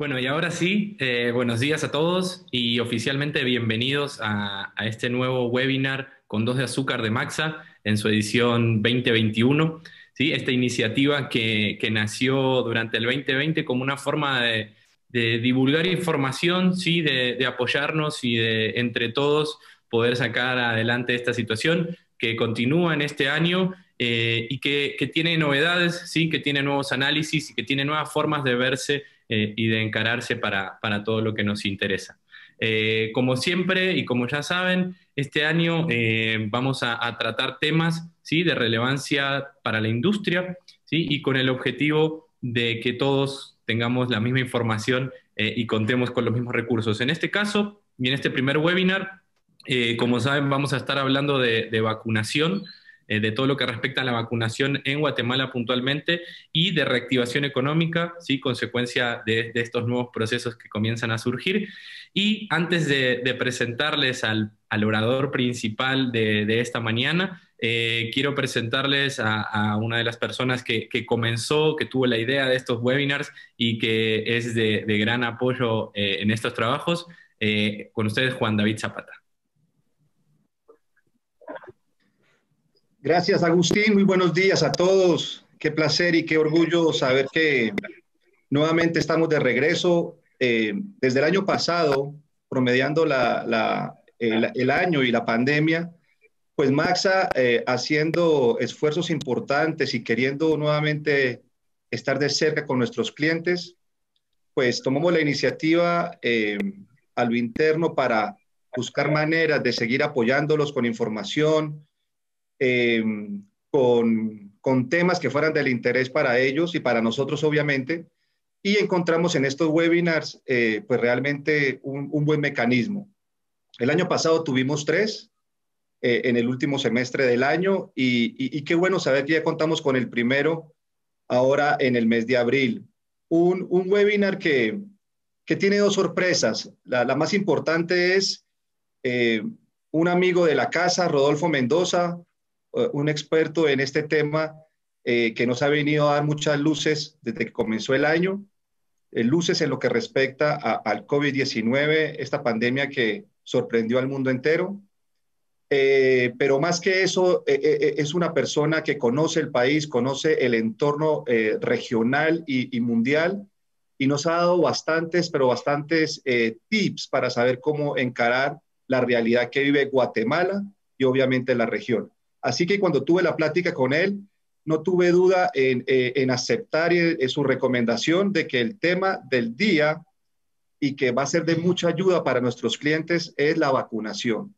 Bueno, y ahora sí, eh, buenos días a todos y oficialmente bienvenidos a, este nuevo webinar con dos de azúcar de Maxa en su edición 2021. ¿sí? Esta iniciativa que, nació durante el 2020 como una forma de, divulgar información, ¿sí? De, apoyarnos y de entre todos poder sacar adelante esta situación que continúa en este año eh, y que, que tiene novedades, ¿sí? que tiene nuevos análisis y que tiene nuevas formas de verse eh, y de encararse para, todo lo que nos interesa. Eh, como siempre y como ya saben, este año eh, vamos a, tratar temas ¿sí? de relevancia para la industria y con el objetivo de que todos tengamos la misma información y contemos con los mismos recursos. En este caso y en este primer webinar, como saben, vamos a estar hablando de vacunación. Eh, de todo lo que respecta a la vacunación en Guatemala puntualmente y de reactivación económica, ¿sí? consecuencia de, estos nuevos procesos que comienzan a surgir. Y antes de, presentarles al, orador principal de, esta mañana, eh, quiero presentarles a, una de las personas que, comenzó, que tuvo la idea de estos webinars y que es de, gran apoyo eh, en estos trabajos. con ustedes, Juan David Zapata. Gracias, Agustín. Muy buenos días a todos. Qué placer y qué orgullo saber que nuevamente estamos de regreso. Eh, desde el año pasado, promediando el, año y la pandemia, pues Maxa eh, haciendo esfuerzos importantes y queriendo nuevamente estar de cerca con nuestros clientes, pues tomamos la iniciativa eh, a lo interno para buscar maneras de seguir apoyándolos con información, Em, con, con temas que fueran del interés para ellos y para nosotros, obviamente. Y encontramos en estos webinars, eh, pues realmente un, un, buen mecanismo. El año pasado tuvimos tres eh, en el último semestre del año y, y, qué bueno saber que ya contamos con el primero ahora en el mes de abril. Un, un webinar que, que tiene dos sorpresas. La, la más importante es eh, un amigo de la casa, Rodolfo Mendoza, eh, un experto en este tema eh, que nos ha venido a dar muchas luces desde que comenzó el año, eh, luces en lo que respecta al COVID-19, esta pandemia que sorprendió al mundo entero. pero más que eso, es una persona que conoce el país, conoce el entorno regional y, mundial y nos ha dado bastantes, pero bastantes tips para saber cómo encarar la realidad que vive Guatemala y obviamente la región. Así que cuando tuve la plática con él, no tuve duda en, eh, aceptar eh, eh, su recomendación de que el tema del día y que va a ser de mucha ayuda para nuestros clientes es la vacunación,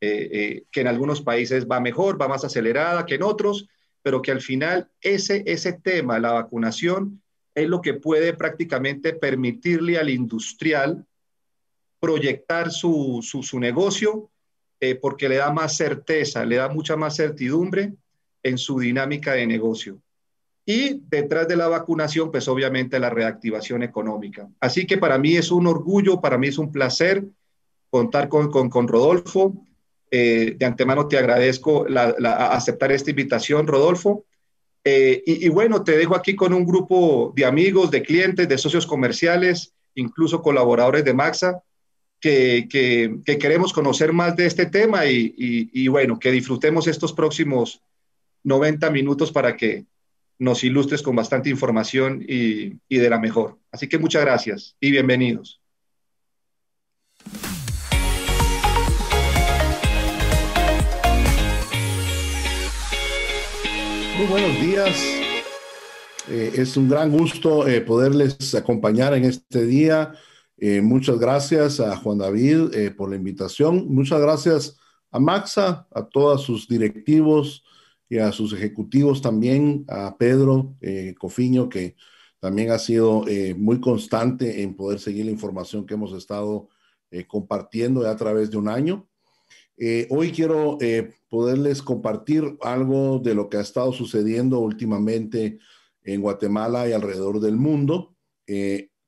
que en algunos países va mejor, va más acelerada que en otros, pero que al final ese, ese tema, la vacunación, es lo que puede prácticamente permitirle al industrial proyectar su, su negocio eh, porque le da más certeza, le da mucha más certidumbre en su dinámica de negocio. Y detrás de la vacunación, pues obviamente la reactivación económica. Así que para mí es un orgullo, para mí es un placer contar con, Rodolfo. Eh, de antemano te agradezco aceptar esta invitación, Rodolfo. Eh, y, bueno, te dejo aquí con un grupo de amigos, de clientes, de socios comerciales, incluso colaboradores de Maxa, que, queremos conocer más de este tema y, bueno, que disfrutemos estos próximos 90 minutos para que nos ilustres con bastante información y, de la mejor. Así que muchas gracias y bienvenidos. Muy buenos días. Eh, es un gran gusto eh, poderles acompañar en este día eh, muchas gracias a Juan David eh, por la invitación. Muchas gracias a Maxa, a todos sus directivos y a sus ejecutivos también, a Pedro eh, Cofiño, que también ha sido muy constante en poder seguir la información que hemos estado compartiendo a través de un año. hoy quiero poderles compartir algo de lo que ha estado sucediendo últimamente en Guatemala y alrededor del mundo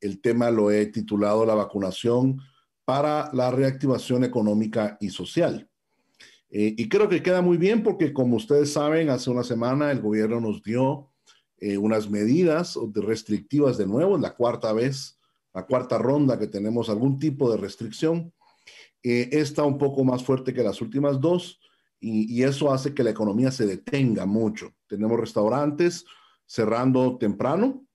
el tema lo he titulado La vacunación para la reactivación económica y social. Eh, y creo que queda muy bien porque, como ustedes saben, hace una semana el gobierno nos dio eh, unas medidas restrictivas de nuevo, en la cuarta vez, la cuarta ronda que tenemos algún tipo de restricción. Eh, está un poco más fuerte que las últimas dos y eso hace que la economía se detenga mucho. Tenemos restaurantes cerrando temprano,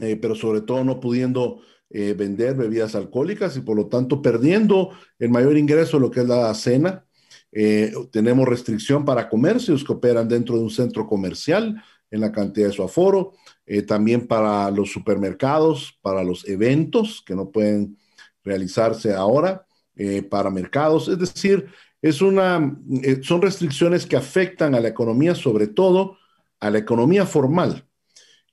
eh, pero sobre todo no pudiendo eh, vender bebidas alcohólicas y por lo tanto perdiendo el mayor ingreso de lo que es la cena. Eh, tenemos restricción para comercios que operan dentro de un centro comercial en la cantidad de su aforo, también para los supermercados, para los eventos que no pueden realizarse ahora, para mercados, es decir, es una, son restricciones que afectan a la economía, sobre todo a la economía formal,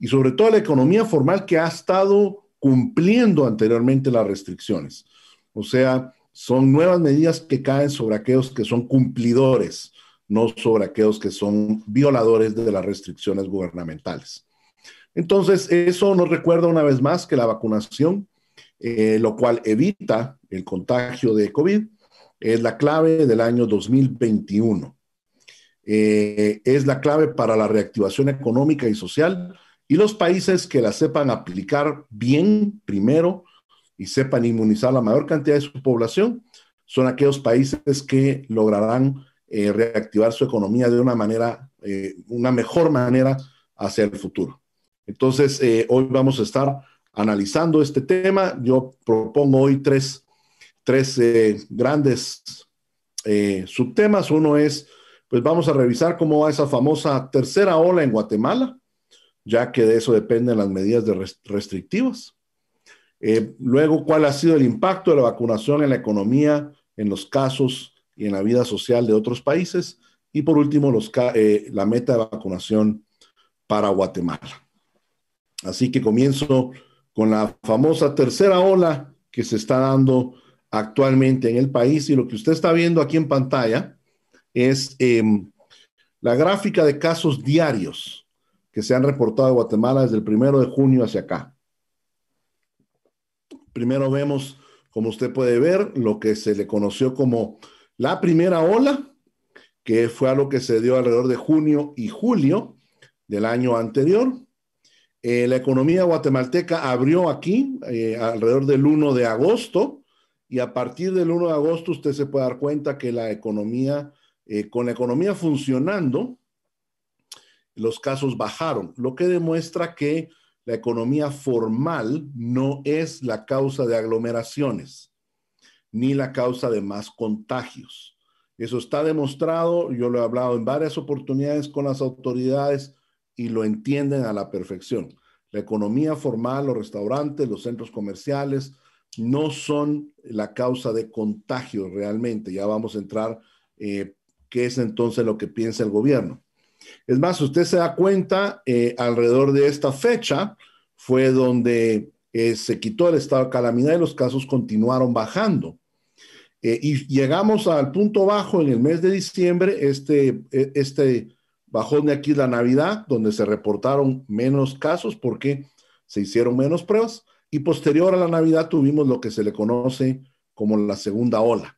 y sobre todo la economía formal que ha estado cumpliendo anteriormente las restricciones. O sea, son nuevas medidas que caen sobre aquellos que son cumplidores, no sobre aquellos que son violadores de las restricciones gubernamentales. Entonces, eso nos recuerda una vez más que la vacunación, eh, lo cual evita el contagio de COVID, es la clave del año 2021. Eh, es la clave para la reactivación económica y social y los países que la sepan aplicar bien primero y sepan inmunizar la mayor cantidad de su población son aquellos países que lograrán eh, reactivar su economía de una manera, eh, una mejor manera hacia el futuro. Entonces, eh, hoy vamos a estar analizando este tema. Yo propongo hoy tres, tres grandes subtemas. Uno es, pues vamos a revisar cómo va esa famosa tercera ola en Guatemala ya que de eso dependen las medidas restrictivas. Eh, luego, ¿cuál ha sido el impacto de la vacunación en la economía, en los casos y en la vida social de otros países? Y por último, eh, la meta de vacunación para Guatemala. Así que comienzo con la famosa tercera ola que se está dando actualmente en el país y lo que usted está viendo aquí en pantalla es em, la gráfica de casos diarios que se han reportado de Guatemala desde el primero de junio hacia acá. Primero vemos, como usted puede ver, lo que se le conoció como la primera ola, que fue algo que se dio alrededor de junio y julio del año anterior. Eh, la economía guatemalteca abrió aquí eh, alrededor del 1 de agosto y a partir del 1 de agosto usted se puede dar cuenta que la economía, eh, con la economía funcionando, los casos bajaron, lo que demuestra que la economía formal no es la causa de aglomeraciones ni la causa de más contagios. Eso está demostrado, yo lo he hablado en varias oportunidades con las autoridades y lo entienden a la perfección. La economía formal, los restaurantes, los centros comerciales, no son la causa de contagios realmente. Ya vamos a entrar eh, qué es entonces lo que piensa el gobierno. Es más, usted se da cuenta, eh, alrededor de esta fecha fue donde eh, se quitó el estado de calamidad y los casos continuaron bajando. Eh, y llegamos al punto bajo en el mes de diciembre, este, e, este bajón de aquí la Navidad, donde se reportaron menos casos porque se hicieron menos pruebas. Y posterior a la Navidad tuvimos lo que se le conoce como la segunda ola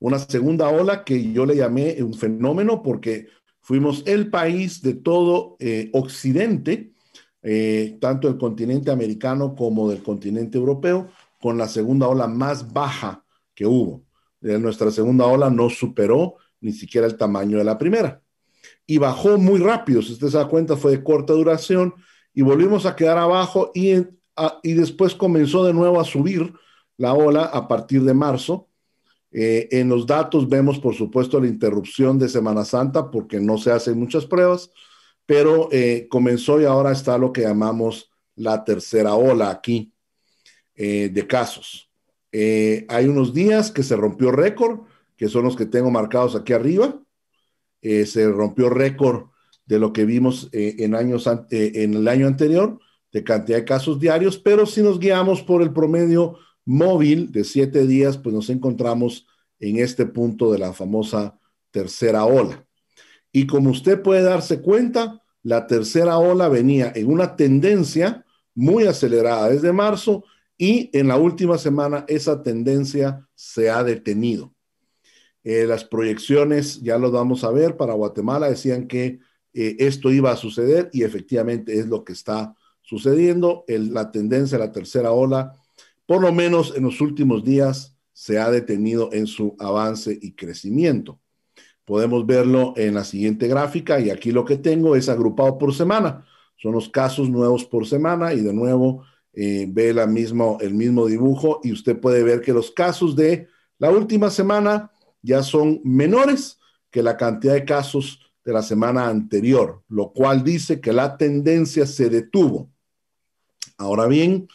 una segunda ola que yo le llamé un fenómeno porque fuimos el país de todo eh, Occidente, eh, tanto del continente americano como del continente europeo, con la segunda ola más baja que hubo. Eh, nuestra segunda ola no superó ni siquiera el tamaño de la primera. Y bajó muy rápido, si usted se da cuenta, fue de corta duración y volvimos a quedar abajo y, y después comenzó de nuevo a subir la ola a partir de marzo eh, en los datos vemos, por supuesto, la interrupción de Semana Santa porque no se hacen muchas pruebas, pero eh, comenzó y ahora está lo que llamamos la tercera ola aquí eh, de casos. hay unos días que se rompió récord, que son los que tengo marcados aquí arriba. se rompió récord de lo que vimos en, años, en el año anterior de cantidad de casos diarios, pero si nos guiamos por el promedio móvil de siete días, pues nos encontramos en este punto de la famosa tercera ola. Y como usted puede darse cuenta, la tercera ola venía en una tendencia muy acelerada desde marzo y en la última semana esa tendencia se ha detenido. Eh, las proyecciones, ya lo vamos a ver, para Guatemala decían que eh, esto iba a suceder y efectivamente es lo que está sucediendo. la tendencia de la tercera ola por lo menos en los últimos días, se ha detenido en su avance y crecimiento. Podemos verlo en la siguiente gráfica y aquí lo que tengo es agrupado por semana. Son los casos nuevos por semana y de nuevo eh, ve la mismo, el mismo dibujo y usted puede ver que los casos de la última semana ya son menores que la cantidad de casos de la semana anterior, lo cual dice que la tendencia se detuvo. Ahora bien,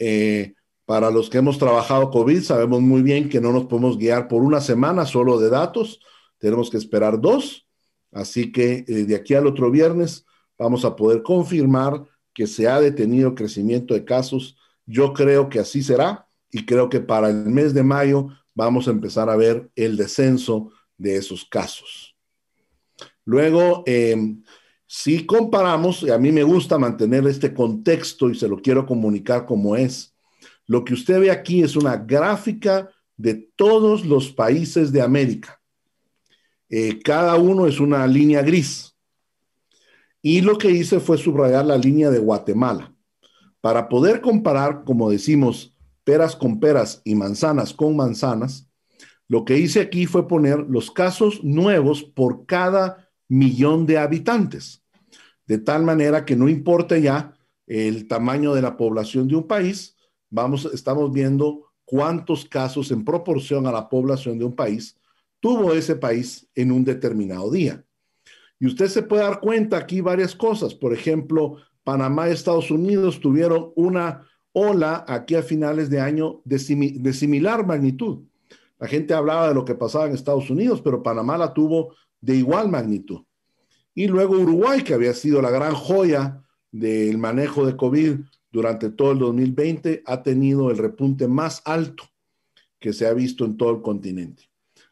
eh, para los que hemos trabajado COVID, sabemos muy bien que no nos podemos guiar por una semana solo de datos, tenemos que esperar dos, así que eh, de aquí al otro viernes vamos a poder confirmar que se ha detenido crecimiento de casos. Yo creo que así será y creo que para el mes de mayo vamos a empezar a ver el descenso de esos casos. Luego, em, si comparamos, y a mí me gusta mantener este contexto y se lo quiero comunicar como es, lo que usted ve aquí es una gráfica de todos los países de América. Eh, cada uno es una línea gris. Y lo que hice fue subrayar la línea de Guatemala. Para poder comparar, como decimos, peras con peras y manzanas con manzanas, lo que hice aquí fue poner los casos nuevos por cada millón de habitantes, de tal manera que no importa ya el tamaño de la población de un país, estamos viendo cuántos casos en proporción a la población de un país tuvo ese país en un determinado día. Y usted se puede dar cuenta aquí varias cosas. Por ejemplo, Panamá y Estados Unidos tuvieron una ola aquí a finales de año de, de similar magnitud. La gente hablaba de lo que pasaba en Estados Unidos, pero Panamá la tuvo de igual magnitud. Y luego Uruguay, que había sido la gran joya del manejo de COVID durante todo el 2020 ha tenido el repunte más alto que se ha visto en todo el continente.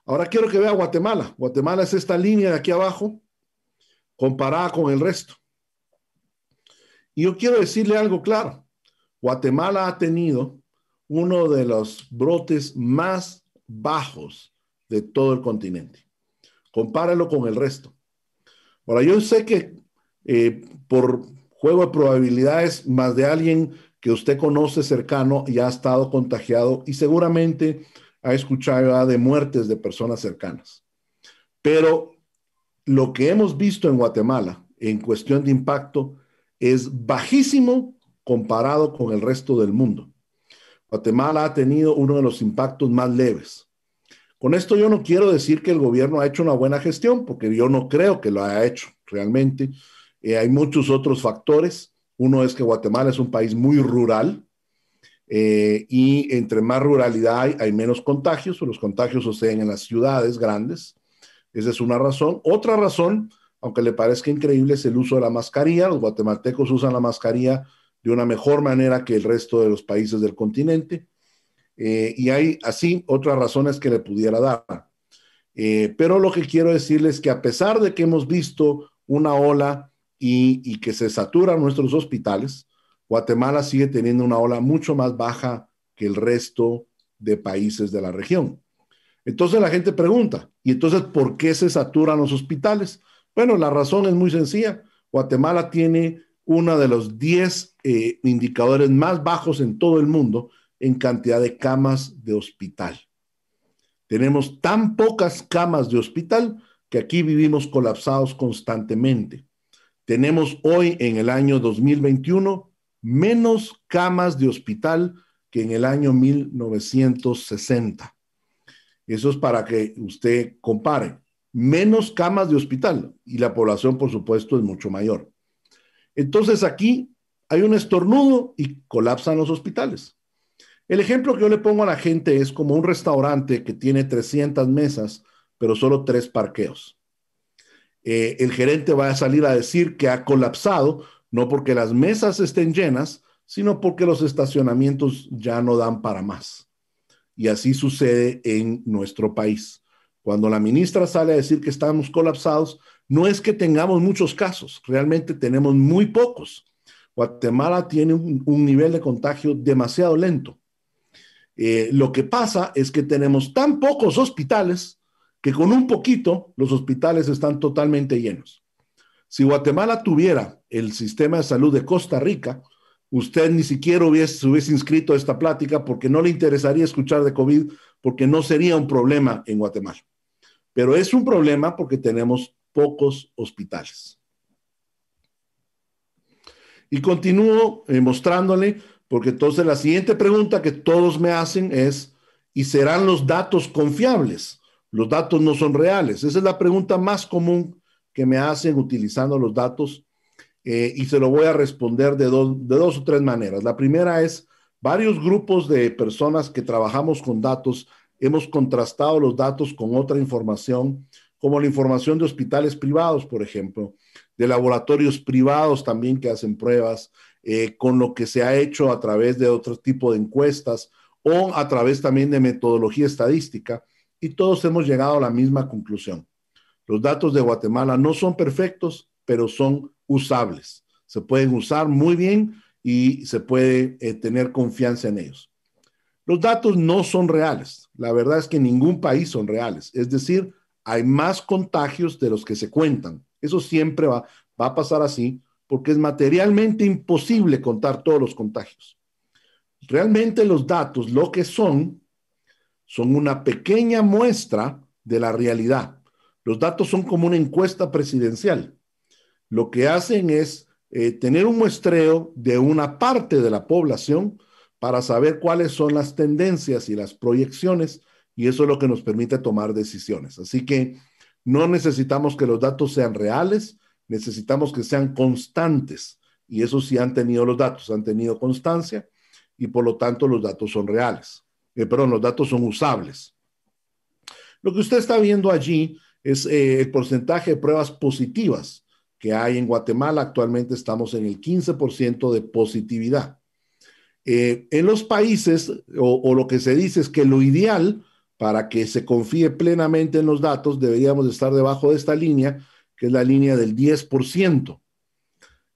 Ahora quiero que vea Guatemala. Guatemala es esta línea de aquí abajo comparada con el resto. Y yo quiero decirle algo claro. Guatemala ha tenido uno de los brotes más bajos de todo el continente. Compáralo con el resto. Ahora, yo sé que eh, por Juego de probabilidades más de alguien que usted conoce cercano y ha estado contagiado y seguramente ha escuchado de muertes de personas cercanas. Pero lo que hemos visto en Guatemala en cuestión de impacto es bajísimo comparado con el resto del mundo. Guatemala ha tenido uno de los impactos más leves. Con esto yo no quiero decir que el gobierno ha hecho una buena gestión, porque yo no creo que lo haya hecho realmente. Eh, hay muchos otros factores. Uno es que Guatemala es un país muy rural eh, y entre más ruralidad hay, hay menos contagios, o los contagios suceden en las ciudades grandes. Esa es una razón. Otra razón, aunque le parezca increíble, es el uso de la mascarilla. Los guatemaltecos usan la mascarilla de una mejor manera que el resto de los países del continente. Eh, y hay así otras razones que le pudiera dar. pero lo que quiero decirles es que a pesar de que hemos visto una ola y, que se saturan nuestros hospitales, Guatemala sigue teniendo una ola mucho más baja que el resto de países de la región. Entonces la gente pregunta, ¿y entonces por qué se saturan los hospitales? Bueno, la razón es muy sencilla. Guatemala tiene uno de los 10 eh, indicadores más bajos en todo el mundo en cantidad de camas de hospital. Tenemos tan pocas camas de hospital que aquí vivimos colapsados constantemente. Tenemos hoy en el año 2021 menos camas de hospital que en el año 1960. Eso es para que usted compare. Menos camas de hospital y la población, por supuesto, es mucho mayor. Entonces aquí hay un estornudo y colapsan los hospitales. El ejemplo que yo le pongo a la gente es como un restaurante que tiene 300 mesas, pero solo tres parqueos. Eh, el gerente va a salir a decir que ha colapsado, no porque las mesas estén llenas, sino porque los estacionamientos ya no dan para más. Y así sucede en nuestro país. Cuando la ministra sale a decir que estamos colapsados, no es que tengamos muchos casos, realmente tenemos muy pocos. Guatemala tiene un, nivel de contagio demasiado lento. Eh, lo que pasa es que tenemos tan pocos hospitales que con un poquito los hospitales están totalmente llenos. Si Guatemala tuviera el sistema de salud de Costa Rica, usted ni siquiera hubiese, hubiese inscrito a esta plática porque no le interesaría escuchar de COVID, porque no sería un problema en Guatemala. Pero es un problema porque tenemos pocos hospitales. Y continúo eh, mostrándole, porque entonces la siguiente pregunta que todos me hacen es, ¿y serán los datos confiables? los datos no son reales. Esa es la pregunta más común que me hacen utilizando los datos eh, y se lo voy a responder de, de dos o tres maneras. La primera es, varios grupos de personas que trabajamos con datos hemos contrastado los datos con otra información, como la información de hospitales privados, por ejemplo, de laboratorios privados también que hacen pruebas, eh, con lo que se ha hecho a través de otro tipo de encuestas o a través también de metodología estadística y todos hemos llegado a la misma conclusión. Los datos de Guatemala no son perfectos, pero son usables. Se pueden usar muy bien y se puede eh, tener confianza en ellos. Los datos no son reales. La verdad es que ningún país son reales. Es decir, hay más contagios de los que se cuentan. Eso siempre va, va a pasar así porque es materialmente imposible contar todos los contagios. Realmente los datos lo que son son una pequeña muestra de la realidad. Los datos son como una encuesta presidencial. Lo que hacen es eh, tener un muestreo de una parte de la población para saber cuáles son las tendencias y las proyecciones y eso es lo que nos permite tomar decisiones. Así que no necesitamos que los datos sean reales, necesitamos que sean constantes y eso sí han tenido los datos, han tenido constancia y por lo tanto los datos son reales. Eh, perdón, los datos son usables. Lo que usted está viendo allí es eh, el porcentaje de pruebas positivas que hay en Guatemala. Actualmente estamos en el 15% de positividad. Eh, en los países, o, o, lo que se dice es que lo ideal para que se confíe plenamente en los datos, deberíamos estar debajo de esta línea, que es la línea del 10%.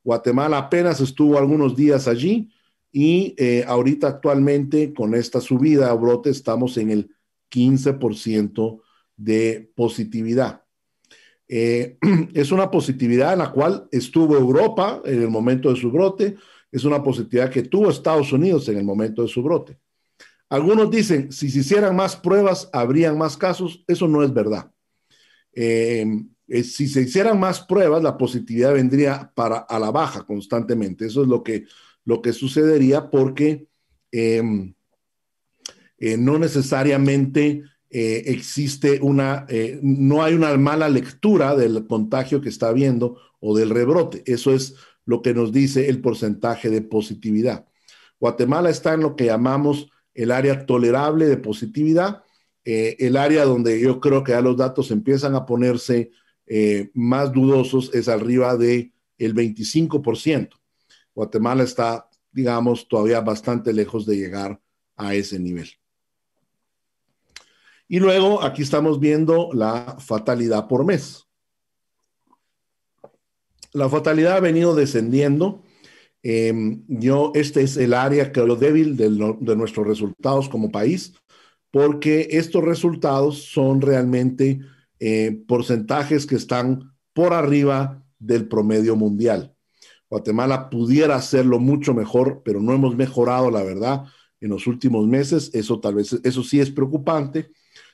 Guatemala apenas estuvo algunos días allí, y eh, ahorita actualmente con esta subida a brote estamos en el 15% de positividad. Eh, es una positividad en la cual estuvo Europa en el momento de su brote, es una positividad que tuvo Estados Unidos en el momento de su brote. Algunos dicen, si se hicieran más pruebas, habrían más casos. Eso no es verdad. Em, eh, si se hicieran más pruebas, la positividad vendría para, a la baja constantemente. Eso es lo que lo que sucedería porque em, eh, no necesariamente eh, existe una, eh, no hay una mala lectura del contagio que está habiendo o del rebrote. Eso es lo que nos dice el porcentaje de positividad. Guatemala está en lo que llamamos el área tolerable de positividad, el área donde yo creo que ya los datos empiezan a ponerse más dudosos es arriba del el 25%. Guatemala está, digamos, todavía bastante lejos de llegar a ese nivel. Y luego aquí estamos viendo la fatalidad por mes. La fatalidad ha venido descendiendo. Em, yo, este es el área que lo débil de, nuestros resultados como país, porque estos resultados son realmente eh, porcentajes que están por arriba del promedio mundial. Guatemala pudiera hacerlo mucho mejor, pero no hemos mejorado, la verdad, en los últimos meses. Eso tal vez, eso sí es preocupante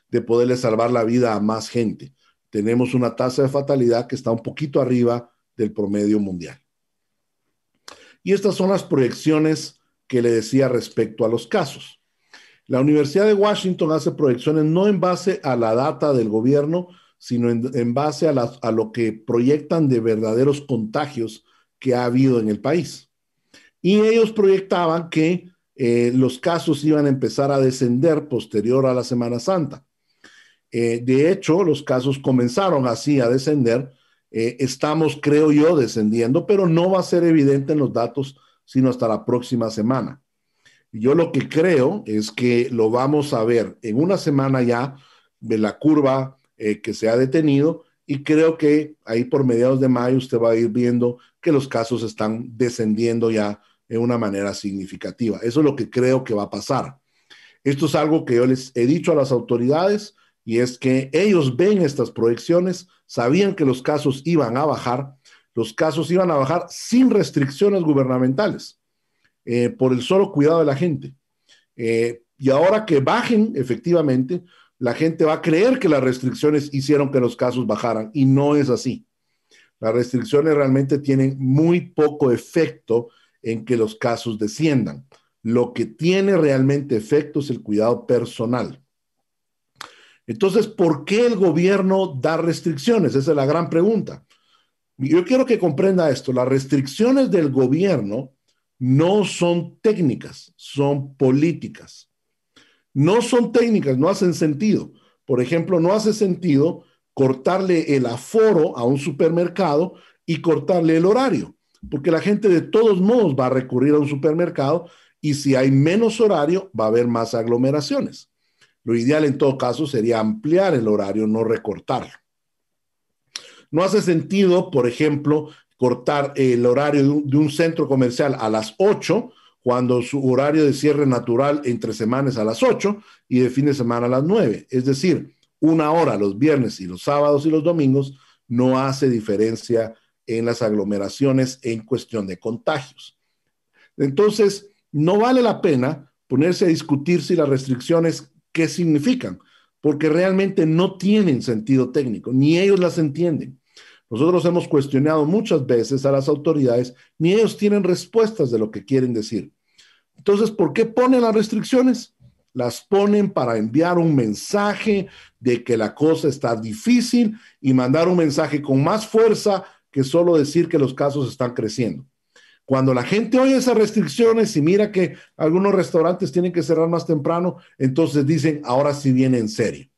de poderle salvar la vida a más gente. Tenemos una tasa de fatalidad que está un poquito arriba del promedio mundial. Y estas son las proyecciones que le decía respecto a los casos. La Universidad de Washington hace proyecciones no en base a la data del gobierno, sino en, base a, a lo que proyectan de verdaderos contagios que ha habido en el país. Y ellos proyectaban que eh, los casos iban a empezar a descender posterior a la Semana Santa. Eh, de hecho, los casos comenzaron así a descender. Eh, estamos, creo yo, descendiendo, pero no va a ser evidente en los datos sino hasta la próxima semana. Yo lo que creo es que lo vamos a ver en una semana ya de la curva que se ha detenido y creo que ahí por mediados de mayo usted va a ir viendo que los casos están descendiendo ya en una manera significativa. Eso es lo que creo que va a pasar. Esto es algo que yo les he dicho a las autoridades y es que ellos ven estas proyecciones, sabían que los casos iban a bajar, los casos iban a bajar sin restricciones gubernamentales, eh, por el solo cuidado de la gente. Eh, y ahora que bajen, efectivamente, la gente va a creer que las restricciones hicieron que los casos bajaran y no es así. Las restricciones realmente tienen muy poco efecto en que los casos desciendan. Lo que tiene realmente efecto es el cuidado personal. Entonces, ¿por qué el gobierno da restricciones? Esa es la gran pregunta. Yo quiero que comprenda esto. Las restricciones del gobierno no son técnicas, son políticas. No son técnicas, no hacen sentido. Por ejemplo, no hace sentido cortarle el aforo a un supermercado y cortarle el horario, porque la gente de todos modos va a recurrir a un supermercado y si hay menos horario va a haber más aglomeraciones. Lo ideal en todo caso sería ampliar el horario, no recortarlo. No hace sentido, por ejemplo, cortar el horario de un, centro comercial a las 8 cuando su horario de cierre natural entre semanas a las 8 y de fin de semana a las 9. Es decir, una hora los viernes y los sábados y los domingos no hace diferencia en las aglomeraciones en cuestión de contagios. Entonces, no vale la pena ponerse a discutir si las restricciones qué significan, porque realmente no tienen sentido técnico, ni ellos las entienden. Nosotros hemos cuestionado muchas veces a las autoridades, ni ellos tienen respuestas de lo que quieren decir. Entonces, ¿por qué ponen las restricciones? las ponen para enviar un mensaje de que la cosa está difícil y mandar un mensaje con más fuerza que solo decir que los casos están creciendo. Cuando la gente oye esas restricciones y mira que algunos restaurantes tienen que cerrar más temprano, entonces dicen, ahora sí viene en serio.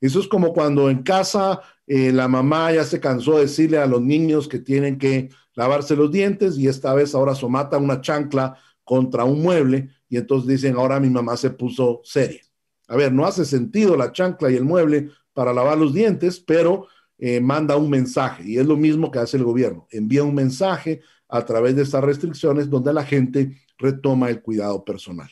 Eso es como cuando en casa eh, la mamá ya se cansó de decirle a los niños que tienen que lavarse los dientes y esta vez ahora somata una chancla contra un mueble y entonces dicen, ahora mi mamá se puso seria. A ver, no hace sentido la chancla y el mueble para lavar los dientes, pero eh, manda un mensaje y es lo mismo que hace el gobierno. Envía un mensaje a través de estas restricciones donde la gente retoma el cuidado personal.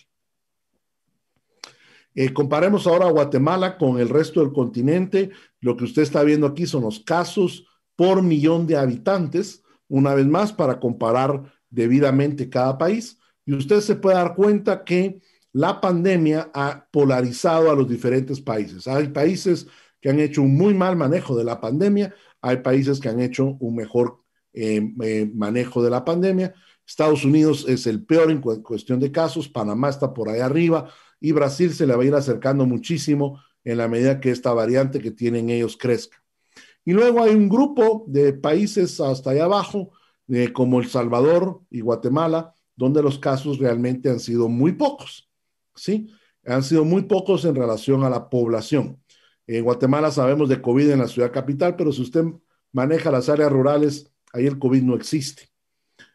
Eh, comparemos ahora a Guatemala con el resto del continente. Lo que usted está viendo aquí son los casos por millón de habitantes, una vez más, para comparar debidamente cada país y usted se puede dar cuenta que la pandemia ha polarizado a los diferentes países. Hay países que han hecho un muy mal manejo de la pandemia, hay países que han hecho un mejor eh, eh, manejo de la pandemia. Estados Unidos es el peor en cuestión de casos, Panamá está por ahí arriba y Brasil se le va a ir acercando muchísimo en la medida que esta variante que tienen ellos crezca. Y luego hay un grupo de países hasta allá abajo, eh, como El Salvador y Guatemala, donde los casos realmente han sido muy pocos, ¿sí? Han sido muy pocos en relación a la población. En Guatemala sabemos de COVID en la ciudad capital, pero si usted maneja las áreas rurales, ahí el COVID no existe.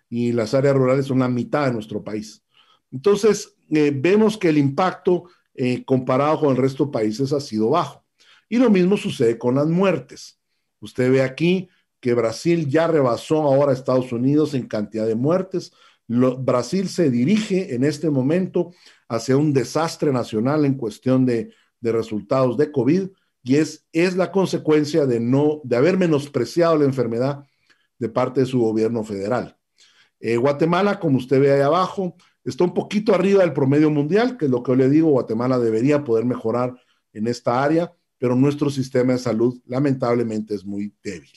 Y las áreas rurales son la mitad de nuestro país. Entonces, eh, vemos que el impacto eh, comparado con el resto de países ha sido bajo. Y lo mismo sucede con las muertes. Usted ve aquí que Brasil ya rebasó ahora a Estados Unidos en cantidad de muertes. Brasil se dirige en este momento hacia un desastre nacional en cuestión de, resultados de COVID y es, es, la consecuencia de, no, de haber menospreciado la enfermedad de parte de su gobierno federal. Eh, Guatemala, como usted ve ahí abajo, está un poquito arriba del promedio mundial, que es lo que yo le digo, Guatemala debería poder mejorar en esta área, pero nuestro sistema de salud lamentablemente es muy débil.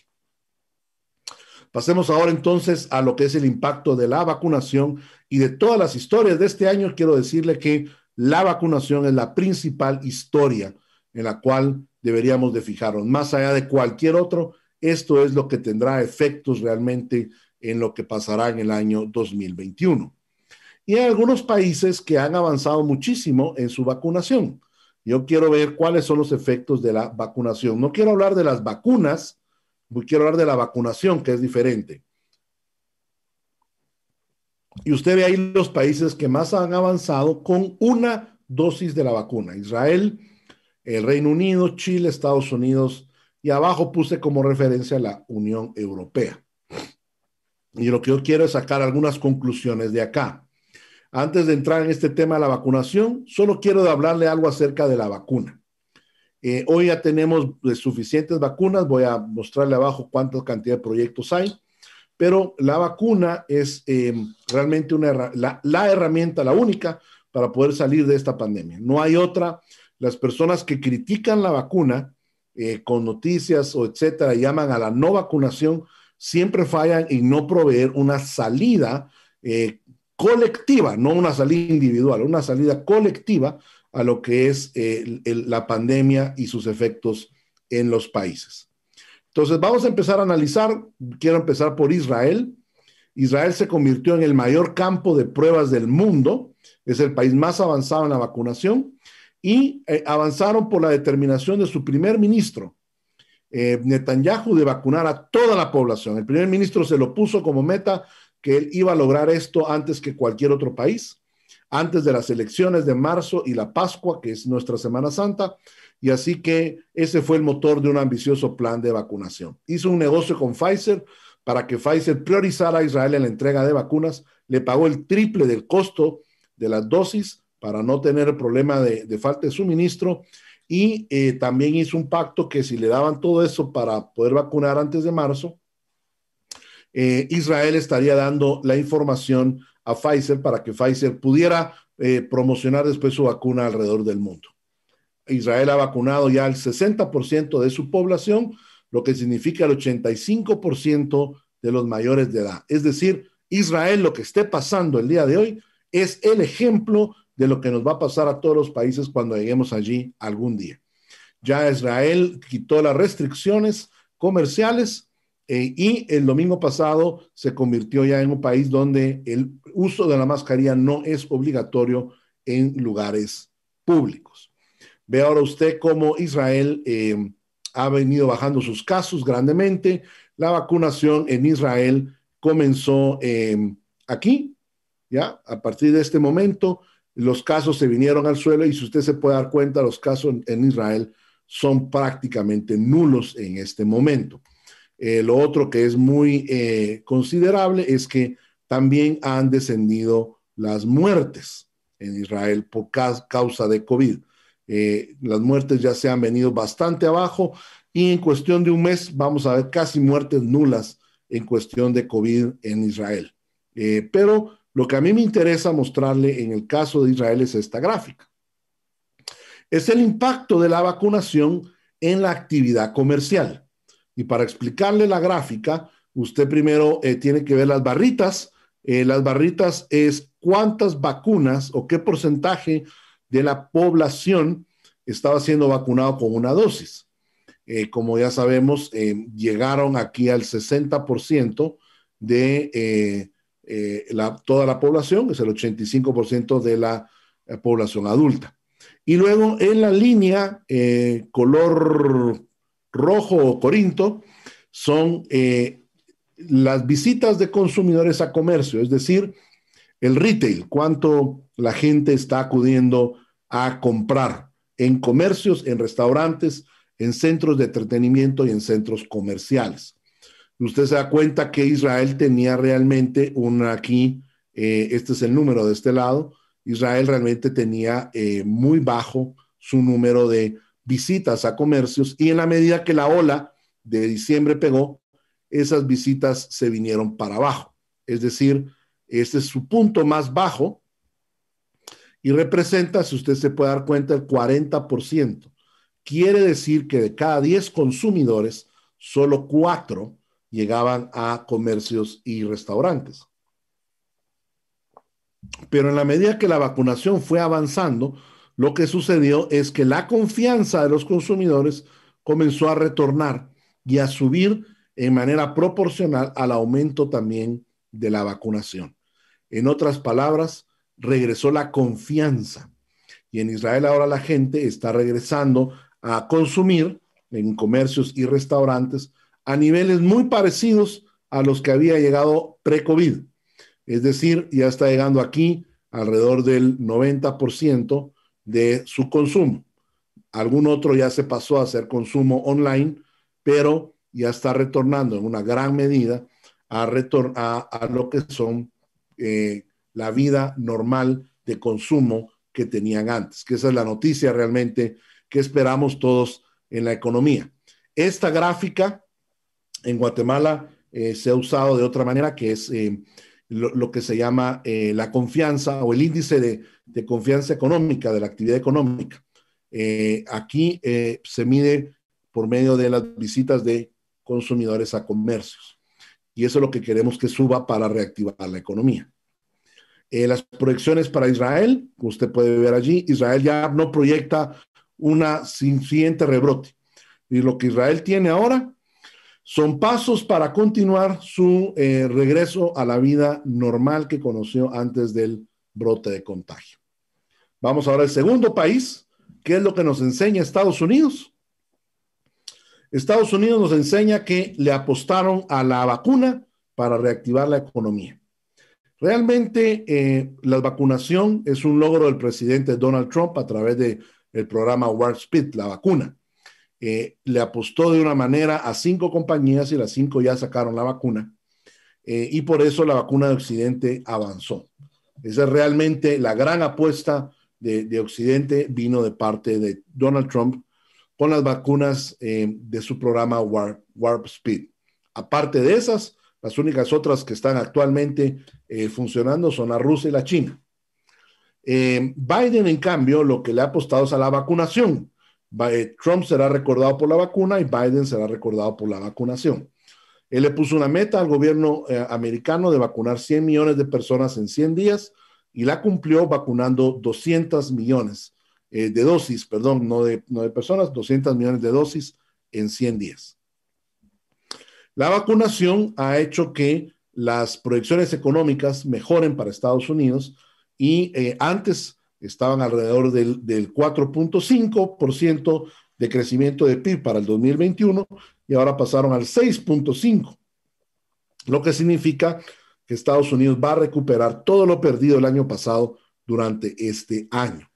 Pasemos ahora entonces a lo que es el impacto de la vacunación y de todas las historias de este año. Quiero decirle que la vacunación es la principal historia en la cual deberíamos de fijarnos. Más allá de cualquier otro, esto es lo que tendrá efectos realmente en lo que pasará en el año 2021. Y hay algunos países que han avanzado muchísimo en su vacunación. Yo quiero ver cuáles son los efectos de la vacunación. No quiero hablar de las vacunas, quiero hablar de la vacunación, que es diferente. Y usted ve ahí los países que más han avanzado con una dosis de la vacuna. Israel, el Reino Unido, Chile, Estados Unidos y abajo puse como referencia la Unión Europea. Y lo que yo quiero es sacar algunas conclusiones de acá. Antes de entrar en este tema de la vacunación, solo quiero hablarle algo acerca de la vacuna. Eh, hoy ya tenemos pues, suficientes vacunas, voy a mostrarle abajo cuántas cantidad de proyectos hay, pero la vacuna es eh, realmente una, la, herramienta, la única para poder salir de esta pandemia. No hay otra. Las personas que critican la vacuna eh, con noticias o etcétera, llaman a la no vacunación, siempre fallan en no proveer una salida colectiva, no una salida individual, una salida colectiva a lo que es eh, la pandemia y sus efectos en los países. Entonces, vamos a empezar a analizar, quiero empezar por Israel. Israel se convirtió en el mayor campo de pruebas del mundo, es el país más avanzado en la vacunación y eh, avanzaron por la determinación de su primer ministro, eh, Netanyahu, de vacunar a toda la población. El primer ministro se lo puso como meta que él iba a lograr esto antes que cualquier otro país antes de las elecciones de marzo y la Pascua, que es nuestra Semana Santa. Y así que ese fue el motor de un ambicioso plan de vacunación. Hizo un negocio con Pfizer para que Pfizer priorizara a Israel en la entrega de vacunas, le pagó el triple del costo de las dosis para no tener el problema de, falta de suministro y eh, también hizo un pacto que si le daban todo eso para poder vacunar antes de marzo, eh, Israel estaría dando la información a Pfizer para que Pfizer pudiera eh, promocionar después su vacuna alrededor del mundo. Israel ha vacunado ya el 60% de su población, lo que significa el 85% de los mayores de edad. Es decir, Israel lo que esté pasando el día de hoy es el ejemplo de lo que nos va a pasar a todos los países cuando lleguemos allí algún día. Ya Israel quitó las restricciones comerciales eh, y el domingo pasado se convirtió ya en un país donde el uso de la mascarilla no es obligatorio en lugares públicos. Ve ahora usted cómo Israel em, ha venido bajando sus casos grandemente. La vacunación en Israel comenzó em, aquí, ya a partir de este momento. Los casos se vinieron al suelo y si usted se puede dar cuenta, los casos en Israel son prácticamente nulos en este momento. Eh, lo otro que es muy eh, considerable es que también han descendido las muertes en Israel por causa de COVID. Eh, las muertes ya se han venido bastante abajo y en cuestión de un mes vamos a ver casi muertes nulas en cuestión de COVID en Israel. pero lo que a mí me interesa mostrarle en el caso de Israel es esta gráfica. Es el impacto de la vacunación en la actividad comercial. Y para explicarle la gráfica, usted primero eh, tiene que ver las barritas. Eh, las barritas es cuántas vacunas o qué porcentaje de la población estaba siendo vacunado con una dosis. Eh, como ya sabemos, llegaron aquí al 60% de toda la población, es el 85% de la, la población adulta. Y luego en la línea color Rojo o Corinto son eh, las visitas de consumidores a comercio, es decir, el retail, cuánto la gente está acudiendo a comprar en comercios, en restaurantes, en centros de entretenimiento y en centros comerciales. Usted se da cuenta que Israel tenía realmente una aquí, eh, este es el número de este lado, Israel realmente tenía eh, muy bajo su número de visitas a comercios y en la medida que la ola de diciembre pegó, esas visitas se vinieron para abajo. Es decir, este es su punto más bajo y representa, si usted se puede dar cuenta, el 40%. Quiere decir que de cada 10 consumidores, solo 4 llegaban a comercios y restaurantes. Pero en la medida que la vacunación fue avanzando, lo que sucedió es que la confianza de los consumidores comenzó a retornar y a subir en manera proporcional al aumento también de la vacunación. En otras palabras, regresó la confianza. Y en Israel ahora la gente está regresando a consumir en comercios y restaurantes a niveles muy parecidos a los que había llegado pre-COVID. Es decir, ya está llegando aquí alrededor del 90% de su consumo. Algún otro ya se pasó a hacer consumo online, pero ya está retornando en una gran medida a, a lo que son eh, la vida normal de consumo que tenían antes, que esa es la noticia realmente que esperamos todos en la economía. Esta gráfica en Guatemala eh, se ha usado de otra manera, que es eh, lo, que se llama eh, la confianza o el índice de, confianza económica, de la actividad económica. Eh, aquí eh, se mide por medio de las visitas de consumidores a comercios. Y eso es lo que queremos que suba para reactivar la economía. las proyecciones para Israel, usted puede ver allí, Israel ya no proyecta una siguiente rebrote. Y lo que Israel tiene ahora son pasos para continuar su eh, regreso a la vida normal que conoció antes del brote de contagio. Vamos ahora al segundo país. ¿Qué es lo que nos enseña Estados Unidos? Estados Unidos nos enseña que le apostaron a la vacuna para reactivar la economía. Realmente eh, la vacunación es un logro del presidente Donald Trump a través del programa Warp Speed, la vacuna. Eh, le apostó de una manera a cinco compañías y las cinco ya sacaron la vacuna. Eh, y por eso la vacuna de Occidente avanzó. Esa es realmente la gran apuesta de, Occidente vino de parte de Donald Trump con las vacunas eh, de su programa Warp, Warp, Speed. Aparte de esas, las únicas otras que están actualmente funcionando son la Rusia y la China. Biden, en cambio, lo que le ha apostado es a la vacunación eh, Trump será recordado por la vacuna y Biden será recordado por la vacunación. Él le puso una meta al gobierno eh, americano de vacunar 100 millones de personas en 100 días y la cumplió vacunando 200 millones eh, de dosis, perdón, no de, no personas, 200 millones de dosis en 100 días. La vacunación ha hecho que las proyecciones económicas mejoren para Estados Unidos y antes estaban alrededor del, 4.5% de crecimiento de PIB para el 2021 y ahora pasaron al 6.5%, lo que significa que Estados Unidos va a recuperar todo lo perdido el año pasado durante este año.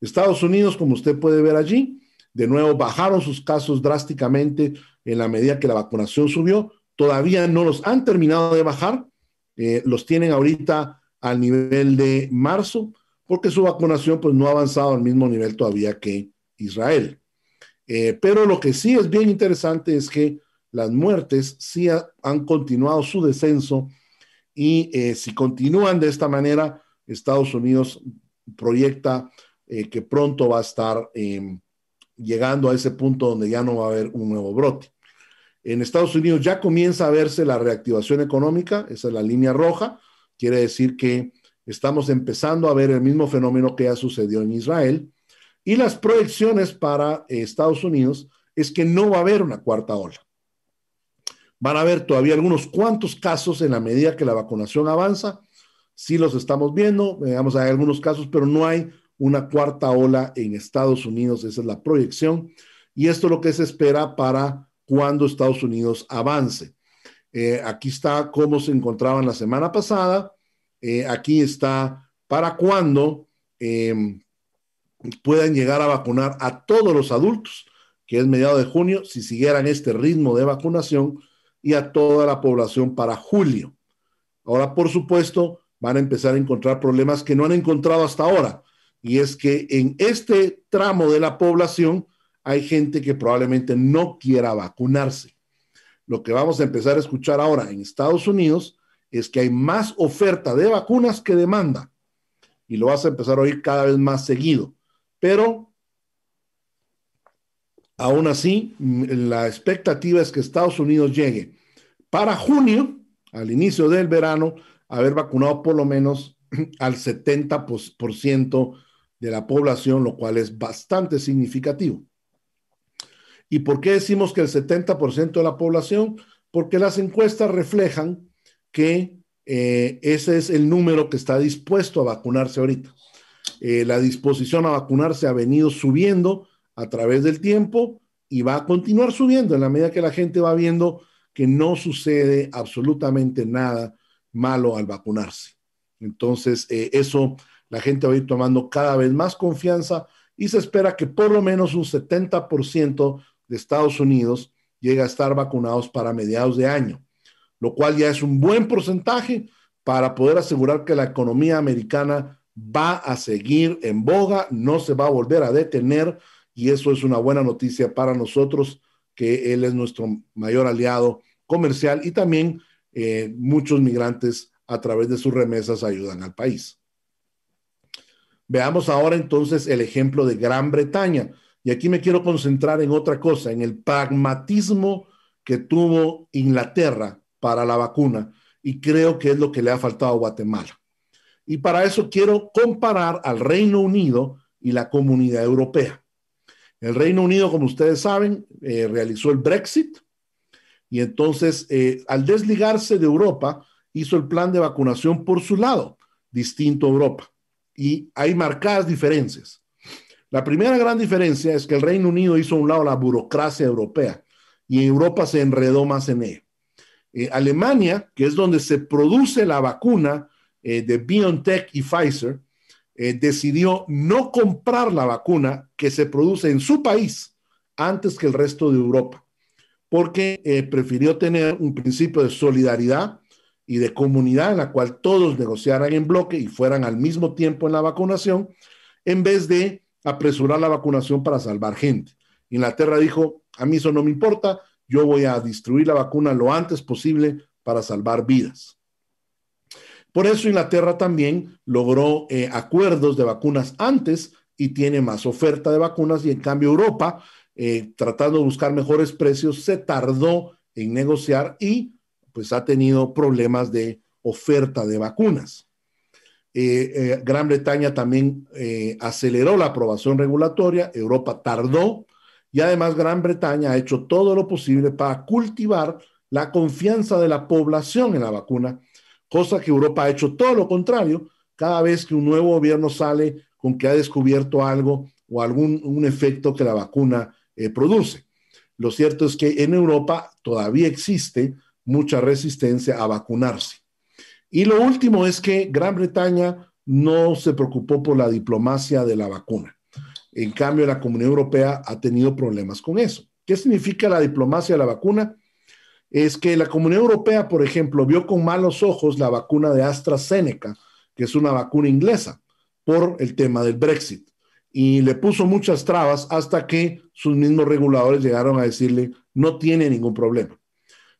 Estados Unidos, como usted puede ver allí, de nuevo bajaron sus casos drásticamente en la medida que la vacunación subió. Todavía no los han terminado de bajar, eh, los tienen ahorita al nivel de marzo, porque su vacunación pues, no ha avanzado al mismo nivel todavía que Israel. Eh, pero lo que sí es bien interesante es que las muertes sí han continuado su descenso y eh, si continúan de esta manera, Estados Unidos proyecta eh, que pronto va a estar em, llegando a ese punto donde ya no va a haber un nuevo brote. En Estados Unidos ya comienza a verse la reactivación económica, esa es la línea roja, quiere decir que Estamos empezando a ver el mismo fenómeno que ya sucedió en Israel. Y las proyecciones para eh, Estados Unidos es que no va a haber una cuarta ola. Van a haber todavía algunos cuantos casos en la medida que la vacunación avanza. Sí los estamos viendo, digamos, hay algunos casos, pero no hay una cuarta ola en Estados Unidos. Esa es la proyección. Y esto es lo que se espera para cuando Estados Unidos avance. Eh, aquí está cómo se encontraban la semana pasada eh, aquí está para cuándo eh, puedan llegar a vacunar a todos los adultos, que es mediados de junio, si siguieran este ritmo de vacunación, y a toda la población para julio. Ahora, por supuesto, van a empezar a encontrar problemas que no han encontrado hasta ahora, y es que en este tramo de la población hay gente que probablemente no quiera vacunarse. Lo que vamos a empezar a escuchar ahora en Estados Unidos es que hay más oferta de vacunas que demanda. Y lo vas a empezar a oír cada vez más seguido. Pero, aún así, mm, la expectativa es que Estados Unidos llegue para junio, al inicio del verano, a haber vacunado por lo menos al 70% de la población, lo cual es bastante significativo. ¿Y por qué decimos que el 70% de la población? Porque las encuestas reflejan que eh, ese es el número que está dispuesto a vacunarse ahorita. Eh, la disposición a vacunarse ha venido subiendo a través del tiempo y va a continuar subiendo en la medida que la gente va viendo que no sucede absolutamente nada malo al vacunarse. Entonces, eh, eso la gente va a ir tomando cada vez más confianza y se espera que por lo menos un 70% de Estados Unidos llegue a estar vacunados para mediados de año lo cual ya es un buen porcentaje para poder asegurar que la economía americana va a seguir en boga, no se va a volver a detener y eso es una buena noticia para nosotros, que él es nuestro mayor aliado comercial y también eh, muchos migrantes a través de sus remesas ayudan al país. Veamos ahora entonces el ejemplo de Gran Bretaña. Y aquí me quiero concentrar en otra cosa, en el pragmatismo que tuvo Inglaterra para la vacuna y creo que es lo que le ha faltado a Guatemala. Y para eso quiero comparar al Reino Unido y la comunidad europea. El Reino Unido, como ustedes saben, eh, realizó el Brexit y entonces eh, al desligarse de Europa hizo el plan de vacunación por su lado, distinto a Europa. Y hay marcadas diferencias. La primera gran diferencia es que el Reino Unido hizo a un lado la burocracia europea y Europa se enredó más en ella. Eh, Alemania, que es donde se produce la vacuna eh, de BioNTech y Pfizer, eh, decidió no comprar la vacuna que se produce en su país antes que el resto de Europa, porque prefirió tener un principio de solidaridad y de comunidad en la cual todos negociaran en bloque y fueran al mismo tiempo en la vacunación, en vez de apresurar la vacunación para salvar gente. Inglaterra dijo, a mí eso no me importa, yo voy a distribuir la vacuna lo antes posible para salvar vidas. Por eso Inglaterra también logró eh, acuerdos de vacunas antes y tiene más oferta de vacunas y en cambio Europa, eh, tratando de buscar mejores precios, se tardó en negociar y pues ha tenido problemas de oferta de vacunas. Eh, Gran Bretaña también aceleró la aprobación regulatoria, Europa tardó, y además Gran Bretaña ha hecho todo lo posible para cultivar la confianza de la población en la vacuna, cosa que Europa ha hecho todo lo contrario. Cada vez que un nuevo gobierno sale con que ha descubierto algo o algún un efecto que la vacuna eh, produce. Lo cierto es que en Europa todavía existe mucha resistencia a vacunarse. Y lo último es que Gran Bretaña no se preocupó por la diplomacia de la vacuna. En cambio, la Comunidad Europea ha tenido problemas con eso. ¿Qué significa la diplomacia de la vacuna? Es que la Comunidad Europea, por ejemplo, vio con malos ojos la vacuna de AstraZeneca, que es una vacuna inglesa, por el tema del Brexit. Y le puso muchas trabas hasta que sus mismos reguladores llegaron a decirle, no tiene ningún problema.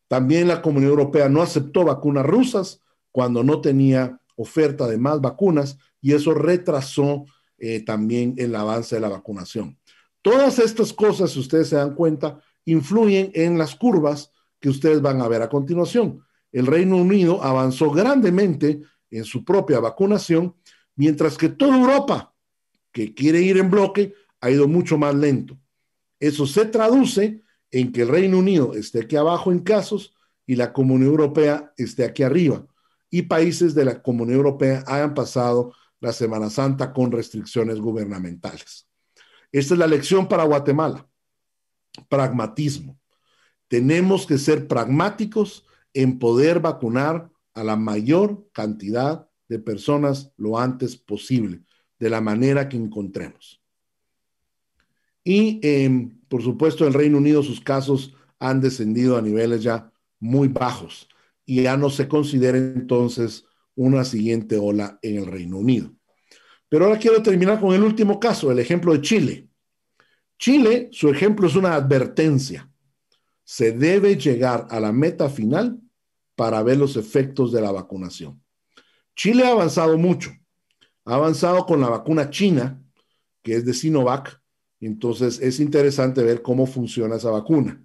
También la Comunidad Europea no aceptó vacunas rusas cuando no tenía oferta de más vacunas y eso retrasó también eh, también el avance de la vacunación. Todas estas cosas, si ustedes se dan cuenta, influyen en las curvas que ustedes van a ver a continuación. El Reino Unido avanzó grandemente en su propia vacunación, mientras que toda Europa, que quiere ir en bloque, ha ido mucho más lento. Eso se traduce en que el Reino Unido esté aquí abajo en casos y la Comunidad Europea esté aquí arriba. Y países de la Comunidad Europea hayan pasado la Semana Santa con restricciones gubernamentales. Esta es la lección para Guatemala. Pragmatismo. Tenemos que ser pragmáticos en poder vacunar a la mayor cantidad de personas lo antes posible, de la manera que encontremos. Y, em, por supuesto, en el Reino Unido sus casos han descendido a niveles ya muy bajos y ya no se considera entonces una siguiente ola en el Reino Unido. Pero ahora quiero terminar con el último caso, el ejemplo de Chile. Chile, su ejemplo es una advertencia. Se debe llegar a la meta final para ver los efectos de la vacunación. Chile ha avanzado mucho. Ha avanzado con la vacuna china, que es de Sinovac. Entonces es interesante ver cómo funciona esa vacuna.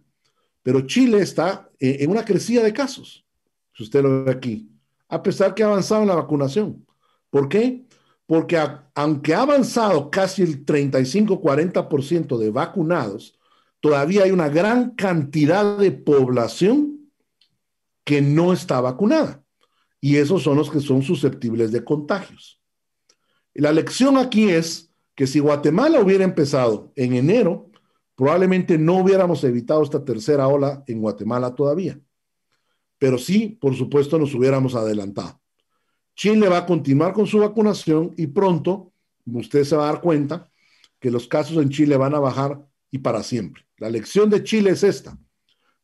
Pero Chile está eh, en una crecida de casos. Si usted lo ve aquí, a pesar que ha avanzado en la vacunación. ¿Por qué? Porque aunque ha avanzado casi el 35-40% de vacunados, todavía hay una gran cantidad de población que no está vacunada. Y esos son los que son susceptibles de contagios. La lección aquí es que si Guatemala hubiera empezado en enero, probablemente no hubiéramos evitado esta tercera ola en Guatemala todavía pero sí, por supuesto, nos hubiéramos adelantado. Chile va a continuar con su vacunación y pronto usted se va a dar cuenta que los casos en Chile van a bajar y para siempre. La lección de Chile es esta.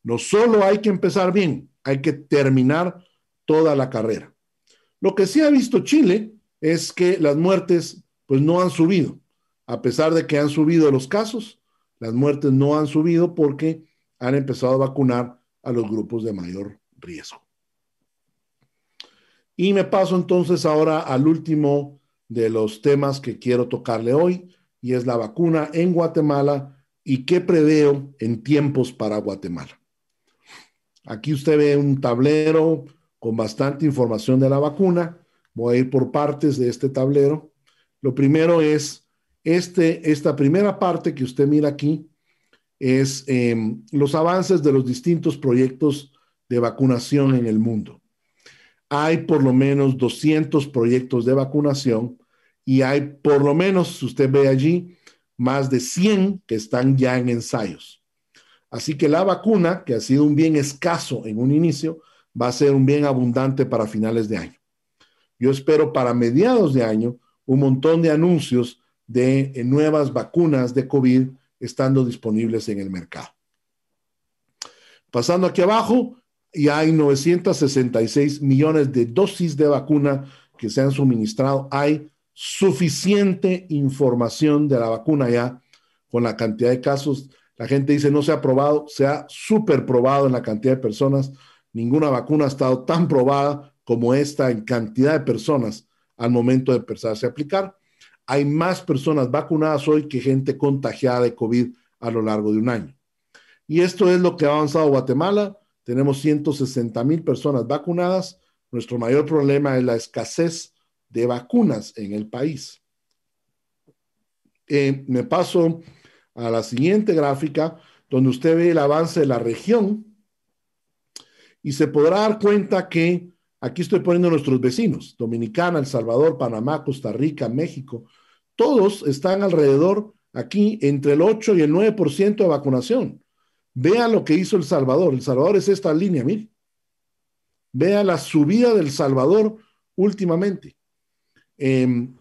No solo hay que empezar bien, hay que terminar toda la carrera. Lo que sí ha visto Chile es que las muertes pues no han subido. A pesar de que han subido los casos, las muertes no han subido porque han empezado a vacunar a los grupos de mayor riesgo. Y me paso entonces ahora al último de los temas que quiero tocarle hoy, y es la vacuna en Guatemala y qué preveo en tiempos para Guatemala. Aquí usted ve un tablero con bastante información de la vacuna. Voy a ir por partes de este tablero. Lo primero es, este, esta primera parte que usted mira aquí es em, los avances de los distintos proyectos de vacunación en el mundo. Hay por lo menos 200 proyectos de vacunación y hay por lo menos, si usted ve allí, más de 100 que están ya en ensayos. Así que la vacuna, que ha sido un bien escaso en un inicio, va a ser un bien abundante para finales de año. Yo espero para mediados de año un montón de anuncios de eh, nuevas vacunas de COVID estando disponibles en el mercado. Pasando aquí abajo, y hay 966 millones de dosis de vacuna que se han suministrado. Hay suficiente información de la vacuna ya con la cantidad de casos. La gente dice no se ha probado, se ha probado en la cantidad de personas. Ninguna vacuna ha estado tan probada como esta en cantidad de personas al momento de empezarse a aplicar. Hay más personas vacunadas hoy que gente contagiada de COVID a lo largo de un año. Y esto es lo que ha avanzado Guatemala tenemos 160 mil personas vacunadas. Nuestro mayor problema es la escasez de vacunas en el país. Eh, me paso a la siguiente gráfica, donde usted ve el avance de la región y se podrá dar cuenta que aquí estoy poniendo nuestros vecinos, Dominicana, El Salvador, Panamá, Costa Rica, México, todos están alrededor aquí entre el 8 y el 9% de vacunación. Vea lo que hizo El Salvador. El Salvador es esta línea, mire. Vea la subida del Salvador últimamente. Em,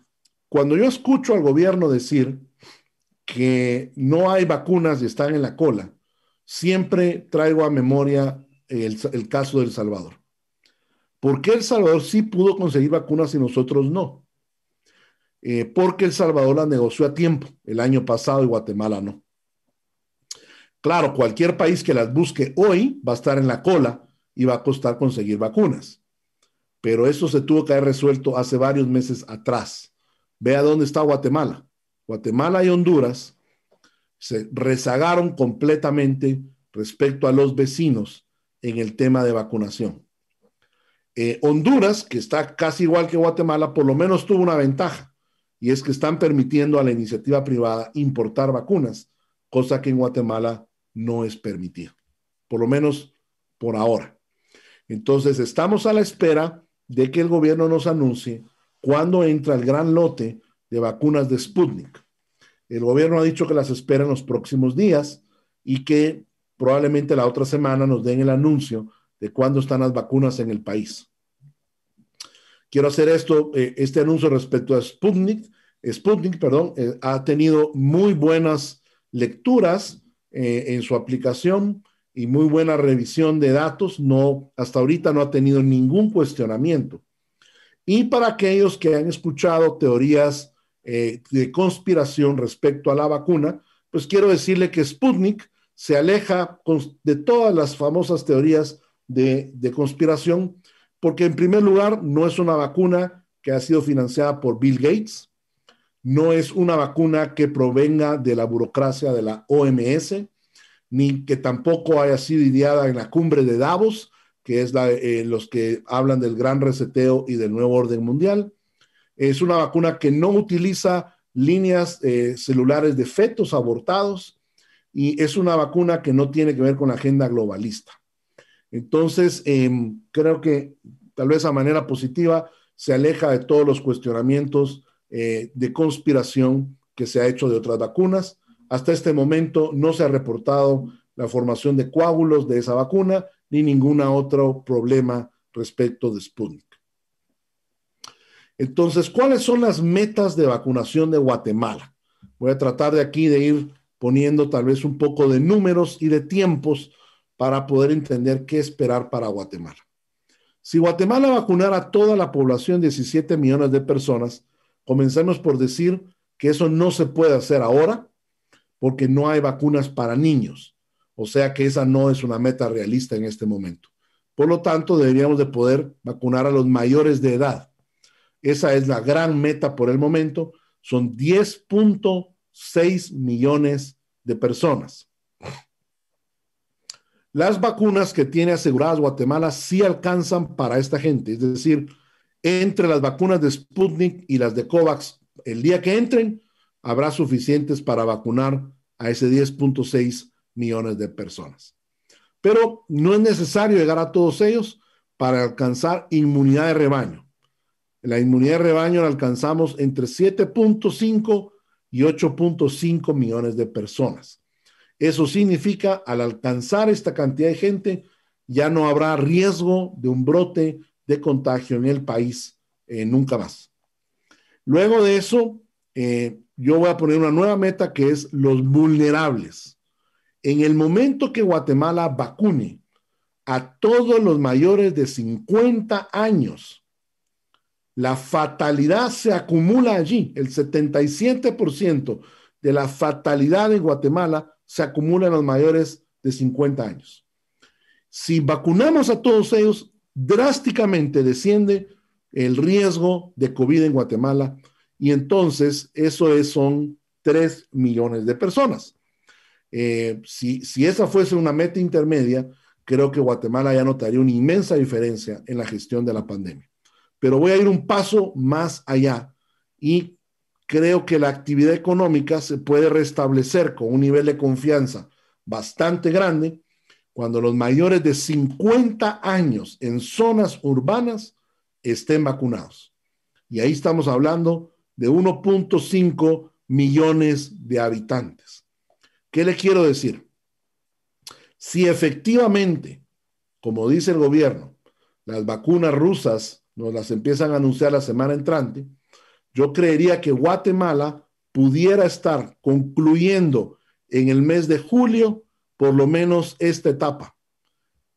cuando yo escucho al gobierno decir que no hay vacunas y están en la cola, siempre traigo a memoria el, caso del Salvador. ¿Por qué El Salvador sí pudo conseguir vacunas y nosotros no? Eh, porque El Salvador la negoció a tiempo el año pasado y Guatemala no. Claro, cualquier país que las busque hoy va a estar en la cola y va a costar conseguir vacunas. Pero eso se tuvo que haber resuelto hace varios meses atrás. Vea dónde está Guatemala. Guatemala y Honduras se rezagaron completamente respecto a los vecinos en el tema de vacunación. Eh, Honduras, que está casi igual que Guatemala, por lo menos tuvo una ventaja, y es que están permitiendo a la iniciativa privada importar vacunas, cosa que en Guatemala no es permitido, por lo menos por ahora. Entonces, estamos a la espera de que el gobierno nos anuncie cuándo entra el gran lote de vacunas de Sputnik. El gobierno ha dicho que las espera en los próximos días y que probablemente la otra semana nos den el anuncio de cuándo están las vacunas en el país. Quiero hacer esto, eh, este anuncio respecto a Sputnik. Sputnik, perdón, eh, ha tenido muy buenas lecturas eh, en su aplicación y muy buena revisión de datos. No, hasta ahorita no ha tenido ningún cuestionamiento. Y para aquellos que han escuchado teorías eh, de conspiración respecto a la vacuna, pues quiero decirle que Sputnik se aleja de todas las famosas teorías de conspiración, porque en primer lugar no es una vacuna que ha sido financiada por Bill Gates, no es una vacuna que provenga de la burocracia de la OMS, ni que tampoco haya sido ideada en la cumbre de Davos, que es la, en eh, los que hablan del gran reseteo y del nuevo orden mundial. Es una vacuna que no utiliza líneas eh, celulares de fetos abortados y es una vacuna que no tiene que ver con la agenda globalista. Entonces, em, creo que tal vez a manera positiva se aleja de todos los cuestionamientos eh, de conspiración que se ha hecho de otras vacunas. Hasta este momento no se ha reportado la formación de coágulos de esa vacuna ni ningún otro problema respecto de Sputnik. Entonces, ¿cuáles son las metas de vacunación de Guatemala? Voy a tratar de aquí de ir poniendo tal vez un poco de números y de tiempos para poder entender qué esperar para Guatemala. Si Guatemala vacunara a toda la población, 17 millones de personas, Comenzamos por decir que eso no se puede hacer ahora porque no hay vacunas para niños. O sea que esa no es una meta realista en este momento. Por lo tanto, deberíamos de poder vacunar a los mayores de edad. Esa es la gran meta por el momento. Son 10.6 millones de personas. Las vacunas que tiene aseguradas Guatemala sí alcanzan para esta gente. Es decir, entre las vacunas de Sputnik y las de COVAX, el día que entren, habrá suficientes para vacunar a ese 10.6 millones de personas. Pero no es necesario llegar a todos ellos para alcanzar inmunidad de rebaño. La inmunidad de rebaño la alcanzamos entre 7.5 y 8.5 millones de personas. Eso significa, al alcanzar esta cantidad de gente, ya no habrá riesgo de un brote de contagio en el país eh, nunca más. Luego de eso, eh, yo voy a poner una nueva meta que es los vulnerables. En el momento que Guatemala vacune a todos los mayores de 50 años, la fatalidad se acumula allí. El 77% de la fatalidad en Guatemala se acumula en los mayores de 50 años. Si vacunamos a todos ellos, drásticamente desciende el riesgo de COVID en Guatemala y entonces eso es, son 3 millones de personas. Eh, si, si esa fuese una meta intermedia, creo que Guatemala ya notaría una inmensa diferencia en la gestión de la pandemia. Pero voy a ir un paso más allá y creo que la actividad económica se puede restablecer con un nivel de confianza bastante grande cuando los mayores de 50 años en zonas urbanas estén vacunados. Y ahí estamos hablando de 1.5 millones de habitantes. ¿Qué le quiero decir? Si efectivamente, como dice el gobierno, las vacunas rusas nos las empiezan a anunciar la semana entrante, yo creería que Guatemala pudiera estar concluyendo en el mes de julio por lo menos esta etapa,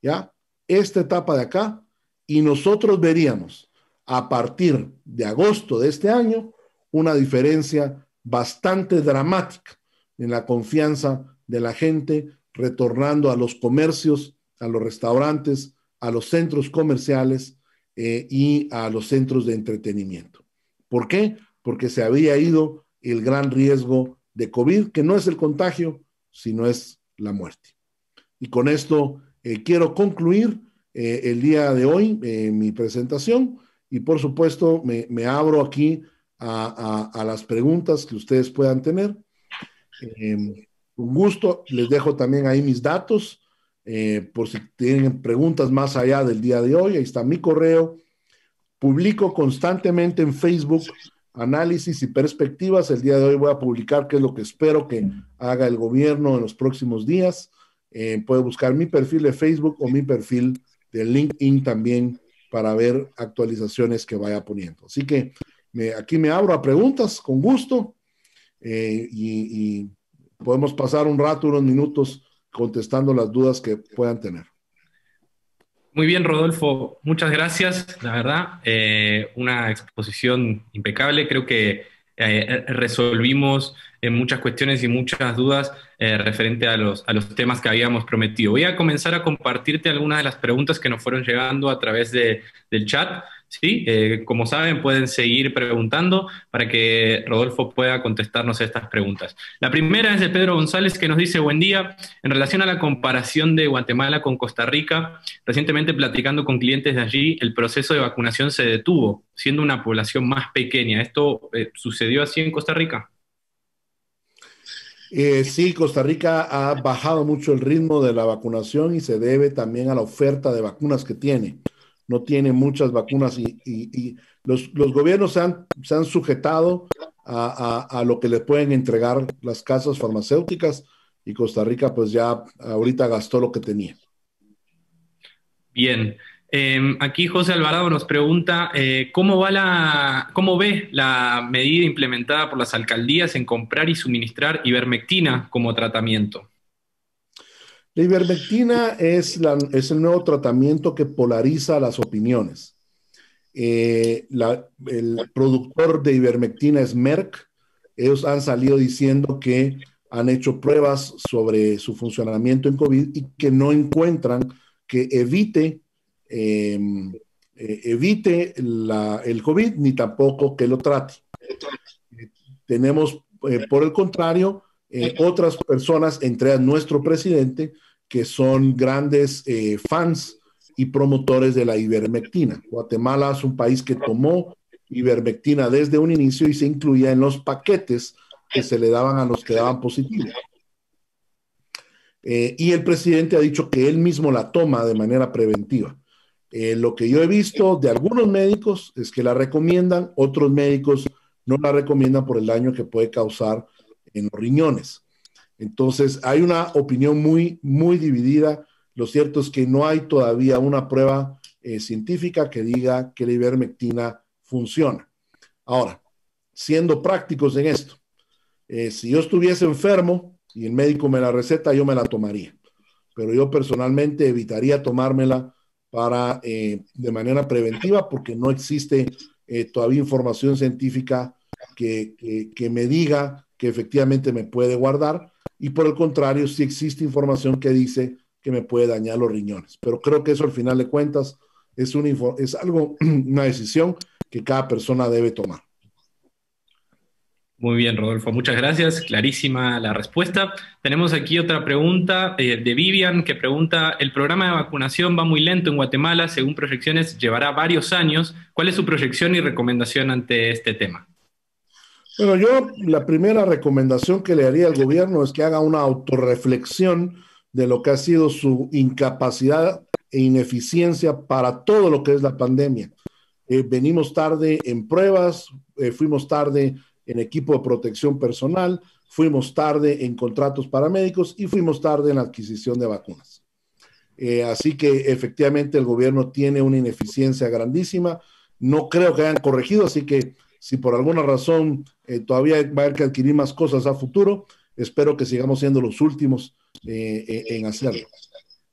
¿ya? Esta etapa de acá, y nosotros veríamos a partir de agosto de este año una diferencia bastante dramática en la confianza de la gente retornando a los comercios, a los restaurantes, a los centros comerciales eh, y a los centros de entretenimiento. ¿Por qué? Porque se había ido el gran riesgo de COVID, que no es el contagio, sino es la muerte. Y con esto eh, quiero concluir eh, el día de hoy eh, mi presentación y por supuesto me, abro aquí a, a, las preguntas que ustedes puedan tener. un gusto, les dejo también ahí mis datos por si tienen preguntas más allá del día de hoy. Ahí está mi correo. Publico constantemente en Facebook análisis y perspectivas. El día de hoy voy a publicar qué es lo que espero que haga el gobierno en los próximos días. Eh, puede buscar mi perfil de Facebook o mi perfil de LinkedIn también para ver actualizaciones que vaya poniendo. Así que aquí me abro a preguntas con gusto eh, y podemos pasar un rato, unos minutos contestando las dudas que puedan tener. Muy bien, Rodolfo, muchas gracias, la verdad, eh, una exposición impecable, creo que eh, resolvimos eh, muchas cuestiones y muchas dudas referente a los, a los temas que habíamos prometido. Voy a comenzar a compartirte algunas de las preguntas que nos fueron llegando a través del chat. ¿sí? Eh, como saben, pueden seguir preguntando para que Rodolfo pueda contestarnos estas preguntas. La primera es de Pedro González, que nos dice, buen día, en relación a la comparación de Guatemala con Costa Rica, recientemente platicando con clientes de allí, el proceso de vacunación se detuvo, siendo una población más pequeña. ¿Esto eh, sucedió así en Costa Rica? Eh, sí, Costa Rica ha bajado mucho el ritmo de la vacunación y se debe también a la oferta de vacunas que tiene no tiene muchas vacunas y, los, los, gobiernos se han, han sujetado a, lo que le pueden entregar las casas farmacéuticas y Costa Rica pues ya ahorita gastó lo que tenía. Bien. Em, aquí José Alvarado nos pregunta eh, ¿cómo, va la, cómo ve la medida implementada por las alcaldías en comprar y suministrar ivermectina como tratamiento. La ivermectina es, el nuevo tratamiento que polariza las opiniones. Eh, el productor de ivermectina es Merck. Ellos han salido diciendo que han hecho pruebas sobre su funcionamiento en COVID y que no encuentran que evite, em, eh, evite el COVID ni tampoco que lo trate. Eh, tenemos, por el contrario, otras personas, entre nuestro presidente, que son grandes eh, fans y promotores de la ivermectina. Guatemala es un país que tomó ivermectina desde un inicio y se incluía en los paquetes que se le daban a los que daban positivo. Eh, y el presidente ha dicho que él mismo la toma de manera preventiva. Eh, lo que yo he visto de algunos médicos es que la recomiendan, otros médicos no la recomiendan por el daño que puede causar en los riñones. Entonces, hay una opinión muy, muy dividida. Lo cierto es que no hay todavía una prueba eh, científica que diga que la ivermectina funciona. Ahora, siendo prácticos en esto, eh, si yo estuviese enfermo y el médico me la receta, yo me la tomaría. Pero yo personalmente evitaría tomármela para, eh, de manera preventiva porque no existe todavía información científica que me diga que efectivamente me puede guardar y por el contrario, si sí existe información que dice que me puede dañar los riñones. Pero creo que eso al final de cuentas es, es algo, una decisión que cada persona debe tomar. Muy bien, Rodolfo. Muchas gracias. Clarísima la respuesta. Tenemos aquí otra pregunta eh, de Vivian que pregunta, el programa de vacunación va muy lento en Guatemala, según proyecciones llevará varios años. ¿Cuál es su proyección y recomendación ante este tema? Bueno, yo la primera recomendación que le haría al gobierno es que haga una autorreflexión de lo que ha sido su incapacidad e ineficiencia para todo lo que es la pandemia. Eh, venimos tarde en pruebas, eh, fuimos tarde en equipo de protección personal, fuimos tarde en contratos paramédicos y fuimos tarde en la adquisición de vacunas. Eh, así que efectivamente el gobierno tiene una ineficiencia grandísima. No creo que hayan corregido, así que si por alguna razón eh, todavía va a haber que adquirir más cosas a futuro, espero que sigamos siendo los últimos eh, eh, en hacerlo.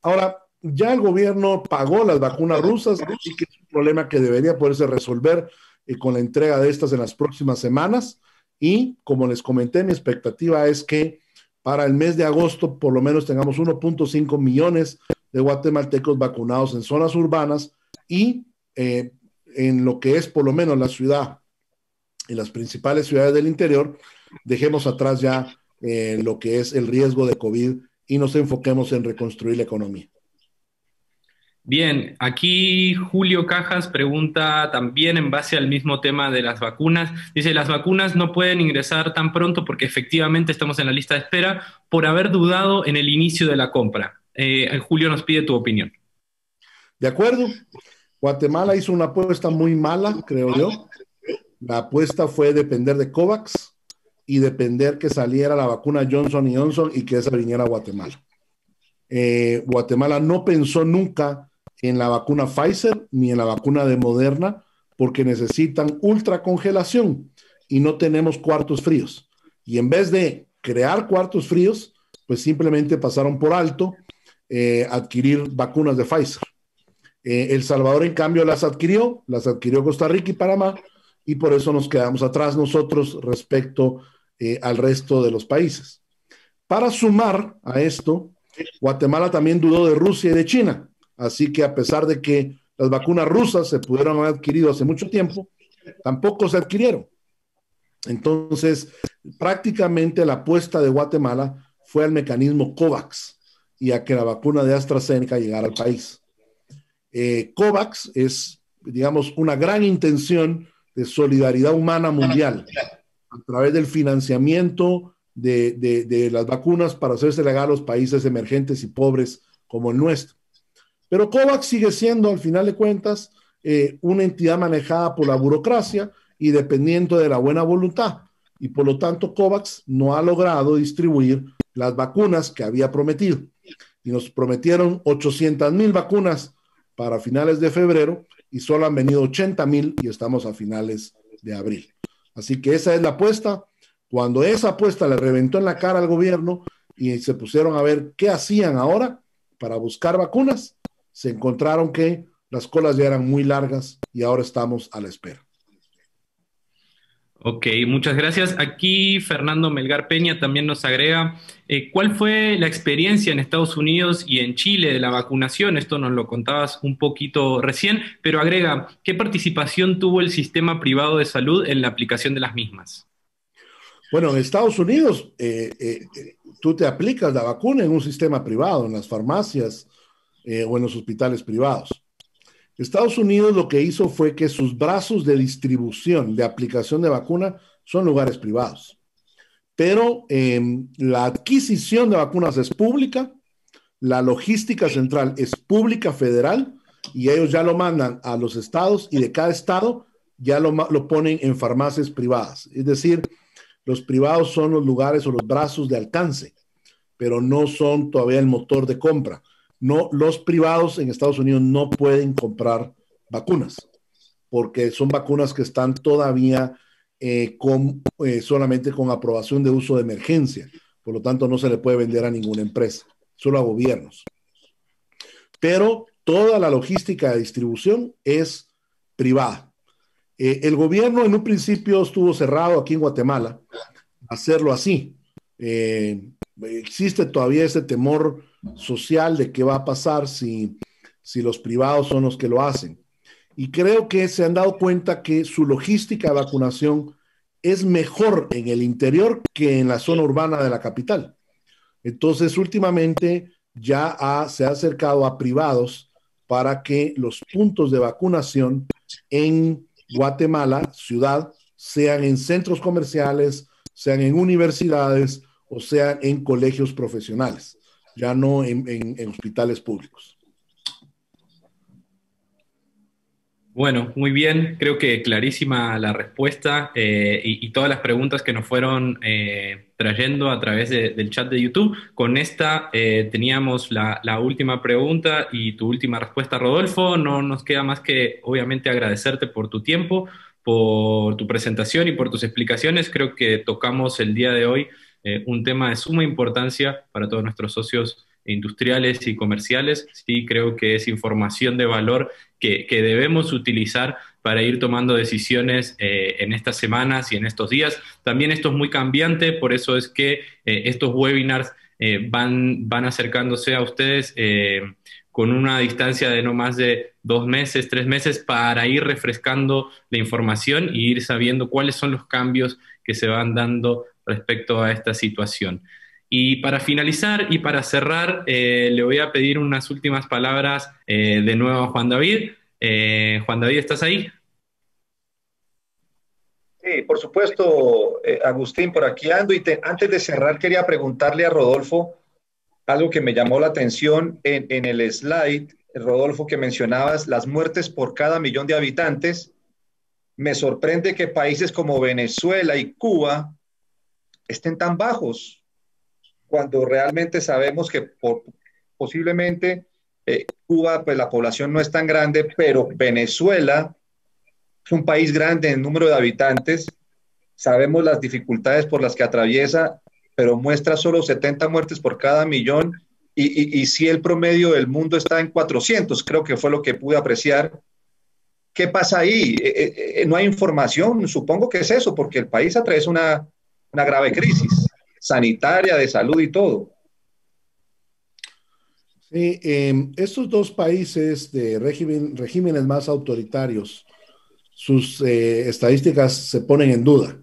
Ahora, ya el gobierno pagó las vacunas rusas y que es un problema que debería poderse resolver con la entrega de estas en las próximas semanas. Y como les comenté, mi expectativa es que para el mes de agosto por lo menos tengamos 1.5 millones de guatemaltecos vacunados en zonas urbanas y en lo que es por lo menos la ciudad en las principales ciudades del interior, dejemos atrás ya eh, lo que es el riesgo de COVID y nos enfoquemos en reconstruir la economía. Bien, aquí Julio Cajas pregunta también en base al mismo tema de las vacunas. Dice, las vacunas no pueden ingresar tan pronto porque efectivamente estamos en la lista de espera por haber dudado en el inicio de la compra. Eh, Julio nos pide tu opinión. De acuerdo. Guatemala hizo una apuesta muy mala, creo yo, la apuesta fue depender de COVAX y depender que saliera la vacuna Johnson Johnson y que esa viniera a Guatemala. Eh, Guatemala no pensó nunca en la vacuna Pfizer ni en la vacuna de Moderna porque necesitan ultracongelación y no tenemos cuartos fríos. Y en vez de crear cuartos fríos, pues simplemente pasaron por alto eh, adquirir vacunas de Pfizer. Eh, El Salvador, en cambio, las adquirió, las adquirió Costa Rica y Panamá, y por eso nos quedamos atrás nosotros respecto eh, al resto de los países. Para sumar a esto, Guatemala también dudó de Rusia y de China, así que a pesar de que las vacunas rusas se pudieron haber adquirido hace mucho tiempo, tampoco se adquirieron. Entonces, prácticamente la apuesta de Guatemala fue al mecanismo COVAX y a que la vacuna de AstraZeneca llegara al país. Eh, COVAX es, digamos, una gran intención de solidaridad humana mundial a través del financiamiento de, las vacunas para hacerse legal a los países emergentes y pobres como el nuestro. Pero COVAX sigue siendo, al final de cuentas, eh, una entidad manejada por la burocracia y dependiendo de la buena voluntad. Y por lo tanto, COVAX no ha logrado distribuir las vacunas que había prometido. Y nos prometieron 800 mil vacunas para finales de febrero y solo han venido 80 mil y estamos a finales de abril. Así que esa es la apuesta. Cuando esa apuesta le reventó en la cara al gobierno y se pusieron a ver qué hacían ahora para buscar vacunas, se encontraron que las colas ya eran muy largas y ahora estamos a la espera. Ok, muchas gracias. Aquí Fernando Melgar Peña también nos agrega, eh, ¿cuál fue la experiencia en Estados Unidos y en Chile de la vacunación? Esto nos lo contabas un poquito recién, pero agrega, ¿qué participación tuvo el sistema privado de salud en la aplicación de las mismas? Bueno, en Estados Unidos eh, eh, tú te aplicas la vacuna en un sistema privado, en las farmacias o en los hospitales privados. Estados Unidos lo que hizo fue que sus brazos de distribución de aplicación de vacuna son lugares privados, pero em, la adquisición de vacunas es pública, la logística central es pública federal y ellos ya lo mandan a los estados y de cada estado ya lo, lo ponen en farmacias privadas. Es decir, los privados son los lugares o los brazos de alcance, pero no son todavía el motor de compra no, los privados en Estados Unidos no pueden comprar vacunas, porque son vacunas que están todavía eh, con, eh, solamente con aprobación de uso de emergencia. Por lo tanto, no se le puede vender a ninguna empresa, solo a gobiernos. Pero toda la logística de distribución es privada. Eh, el gobierno en un principio estuvo cerrado aquí en Guatemala a hacerlo así. existe todavía ese temor social de qué va a pasar si, los privados son los que lo hacen. Y creo que se han dado cuenta que su logística de vacunación es mejor en el interior que en la zona urbana de la capital. Entonces, últimamente ya se ha acercado a privados para que los puntos de vacunación en Guatemala, ciudad, sean en centros comerciales, sean en universidades o sean en colegios profesionales ya no en, hospitales públicos. Bueno, muy bien, creo que clarísima la respuesta eh, y, todas las preguntas que nos fueron eh, trayendo a través del chat de YouTube. Con esta eh, teníamos la, última pregunta y tu última respuesta, Rodolfo. No nos queda más que obviamente agradecerte por tu tiempo, por tu presentación y por tus explicaciones. Creo que tocamos el día de hoy eh, un tema de suma importancia para todos nuestros socios industriales y comerciales. y creo que es información de valor que, debemos utilizar para ir tomando decisiones eh, en estas semanas y en estos días. También esto es muy cambiante, por eso es que eh, estos webinars van, van acercándose a ustedes con una distancia de no más de dos meses, tres meses, para ir refrescando la información y ir sabiendo cuáles son los cambios que se van dando respecto a esta situación. Y para finalizar y para cerrar, eh, le voy a pedir unas últimas palabras eh, de nuevo a Juan David. Eh, Juan David, ¿estás ahí? Sí, por supuesto, Agustín, por aquí ando. Y antes de cerrar, quería preguntarle a Rodolfo algo que me llamó la atención en el slide, Rodolfo, que mencionabas, las muertes por cada millón de habitantes. Me sorprende que países como Venezuela y Cuba estén tan bajos, cuando realmente sabemos que posiblemente eh, Cuba, pues la población no es tan grande, pero Venezuela es un país grande en número de habitantes, sabemos las dificultades por las que atraviesa, pero muestra solo 70 muertes por cada millón y, si el promedio del mundo está en 400, creo que fue lo que pude apreciar. ¿Qué pasa ahí? Eh, eh, no hay información, supongo que es eso, porque el país atraviesa una, una grave crisis sanitaria, de salud y todo. Sí, em, estos dos países de regímenes más autoritarios, sus eh, estadísticas se ponen en duda,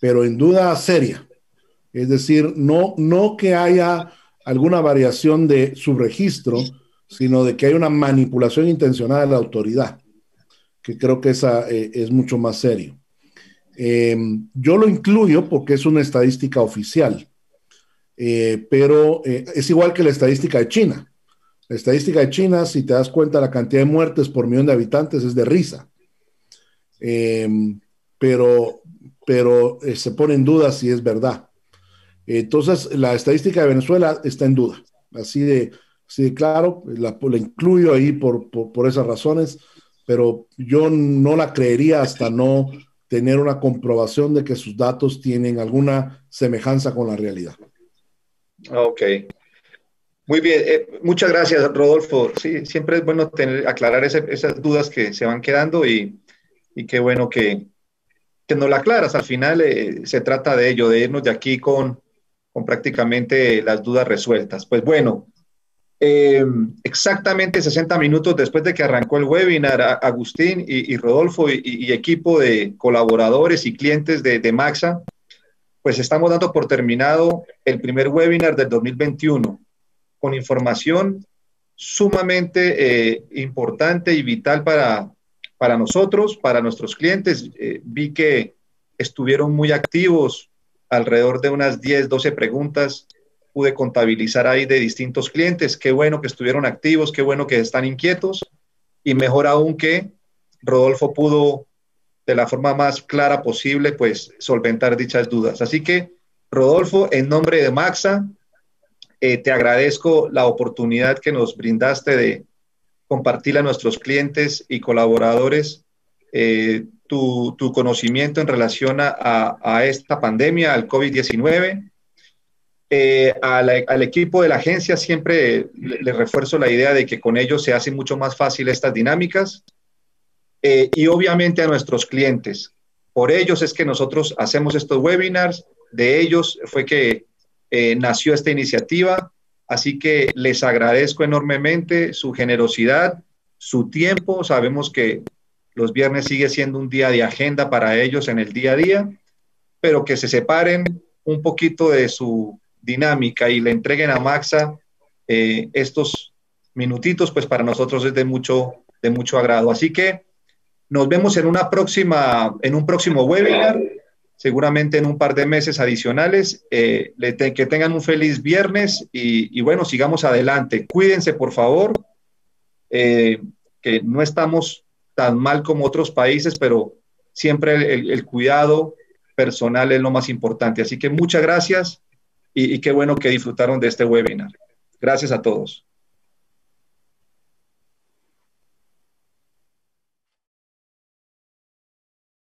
pero en duda seria. Es decir, no, no que haya alguna variación de su registro, sino de que hay una manipulación intencionada de la autoridad, que creo que esa eh, es mucho más serio. Em, yo lo incluyo porque es una estadística oficial, eh, pero eh, es igual que la estadística de China. La estadística de China, si te das cuenta, la cantidad de muertes por millón de habitantes es de risa. Em, pero pero eh, se pone en duda si es verdad. Entonces, la estadística de Venezuela está en duda. Así de, claro, la, la, incluyo ahí por, por esas razones, pero yo no la creería hasta no tener una comprobación de que sus datos tienen alguna semejanza con la realidad. Ok. Muy bien, eh, muchas gracias Rodolfo. Sí, siempre es bueno tener, aclarar esas dudas que se van quedando y, y qué bueno que, que nos la aclaras. Al final eh, se trata de ello, de irnos de aquí con, con prácticamente las dudas resueltas. Pues bueno, eh, exactamente 60 minutos después de que arrancó el webinar, Agustín y, Rodolfo y, equipo de colaboradores y clientes de, Maxa, pues estamos dando por terminado el primer webinar del 2021 con información sumamente eh, importante y vital para, para nosotros, para nuestros clientes. Eh, vi que estuvieron muy activos, alrededor de unas 10, 12 preguntas pude contabilizar ahí de distintos clientes. Qué bueno que estuvieron activos, qué bueno que están inquietos y mejor aún que Rodolfo pudo de la forma más clara posible pues solventar dichas dudas. Así que Rodolfo, en nombre de Maxa, eh, te agradezco la oportunidad que nos brindaste de compartir a nuestros clientes y colaboradores eh, tu, conocimiento en relación a, a, esta pandemia, al COVID-19. Eh, al equipo de la agencia siempre les le refuerzo la idea de que con ellos se hacen mucho más fácil estas dinámicas eh, y obviamente a nuestros clientes. Por ellos es que nosotros hacemos estos webinars, de ellos fue que eh, nació esta iniciativa, así que les agradezco enormemente su generosidad, su tiempo, sabemos que los viernes sigue siendo un día de agenda para ellos en el día a día, pero que se separen un poquito de su dinámica y le entreguen a Maxa eh, estos minutitos, pues para nosotros es de mucho, de mucho agrado. Así que nos vemos en, una próxima, en un próximo webinar, seguramente en un par de meses adicionales. Eh, que tengan un feliz viernes y, bueno, sigamos adelante. Cuídense, por favor, eh, que no estamos tan mal como otros países, pero siempre el cuidado personal es lo más importante. Así que muchas gracias y, qué bueno que disfrutaron de este webinar. Gracias a todos.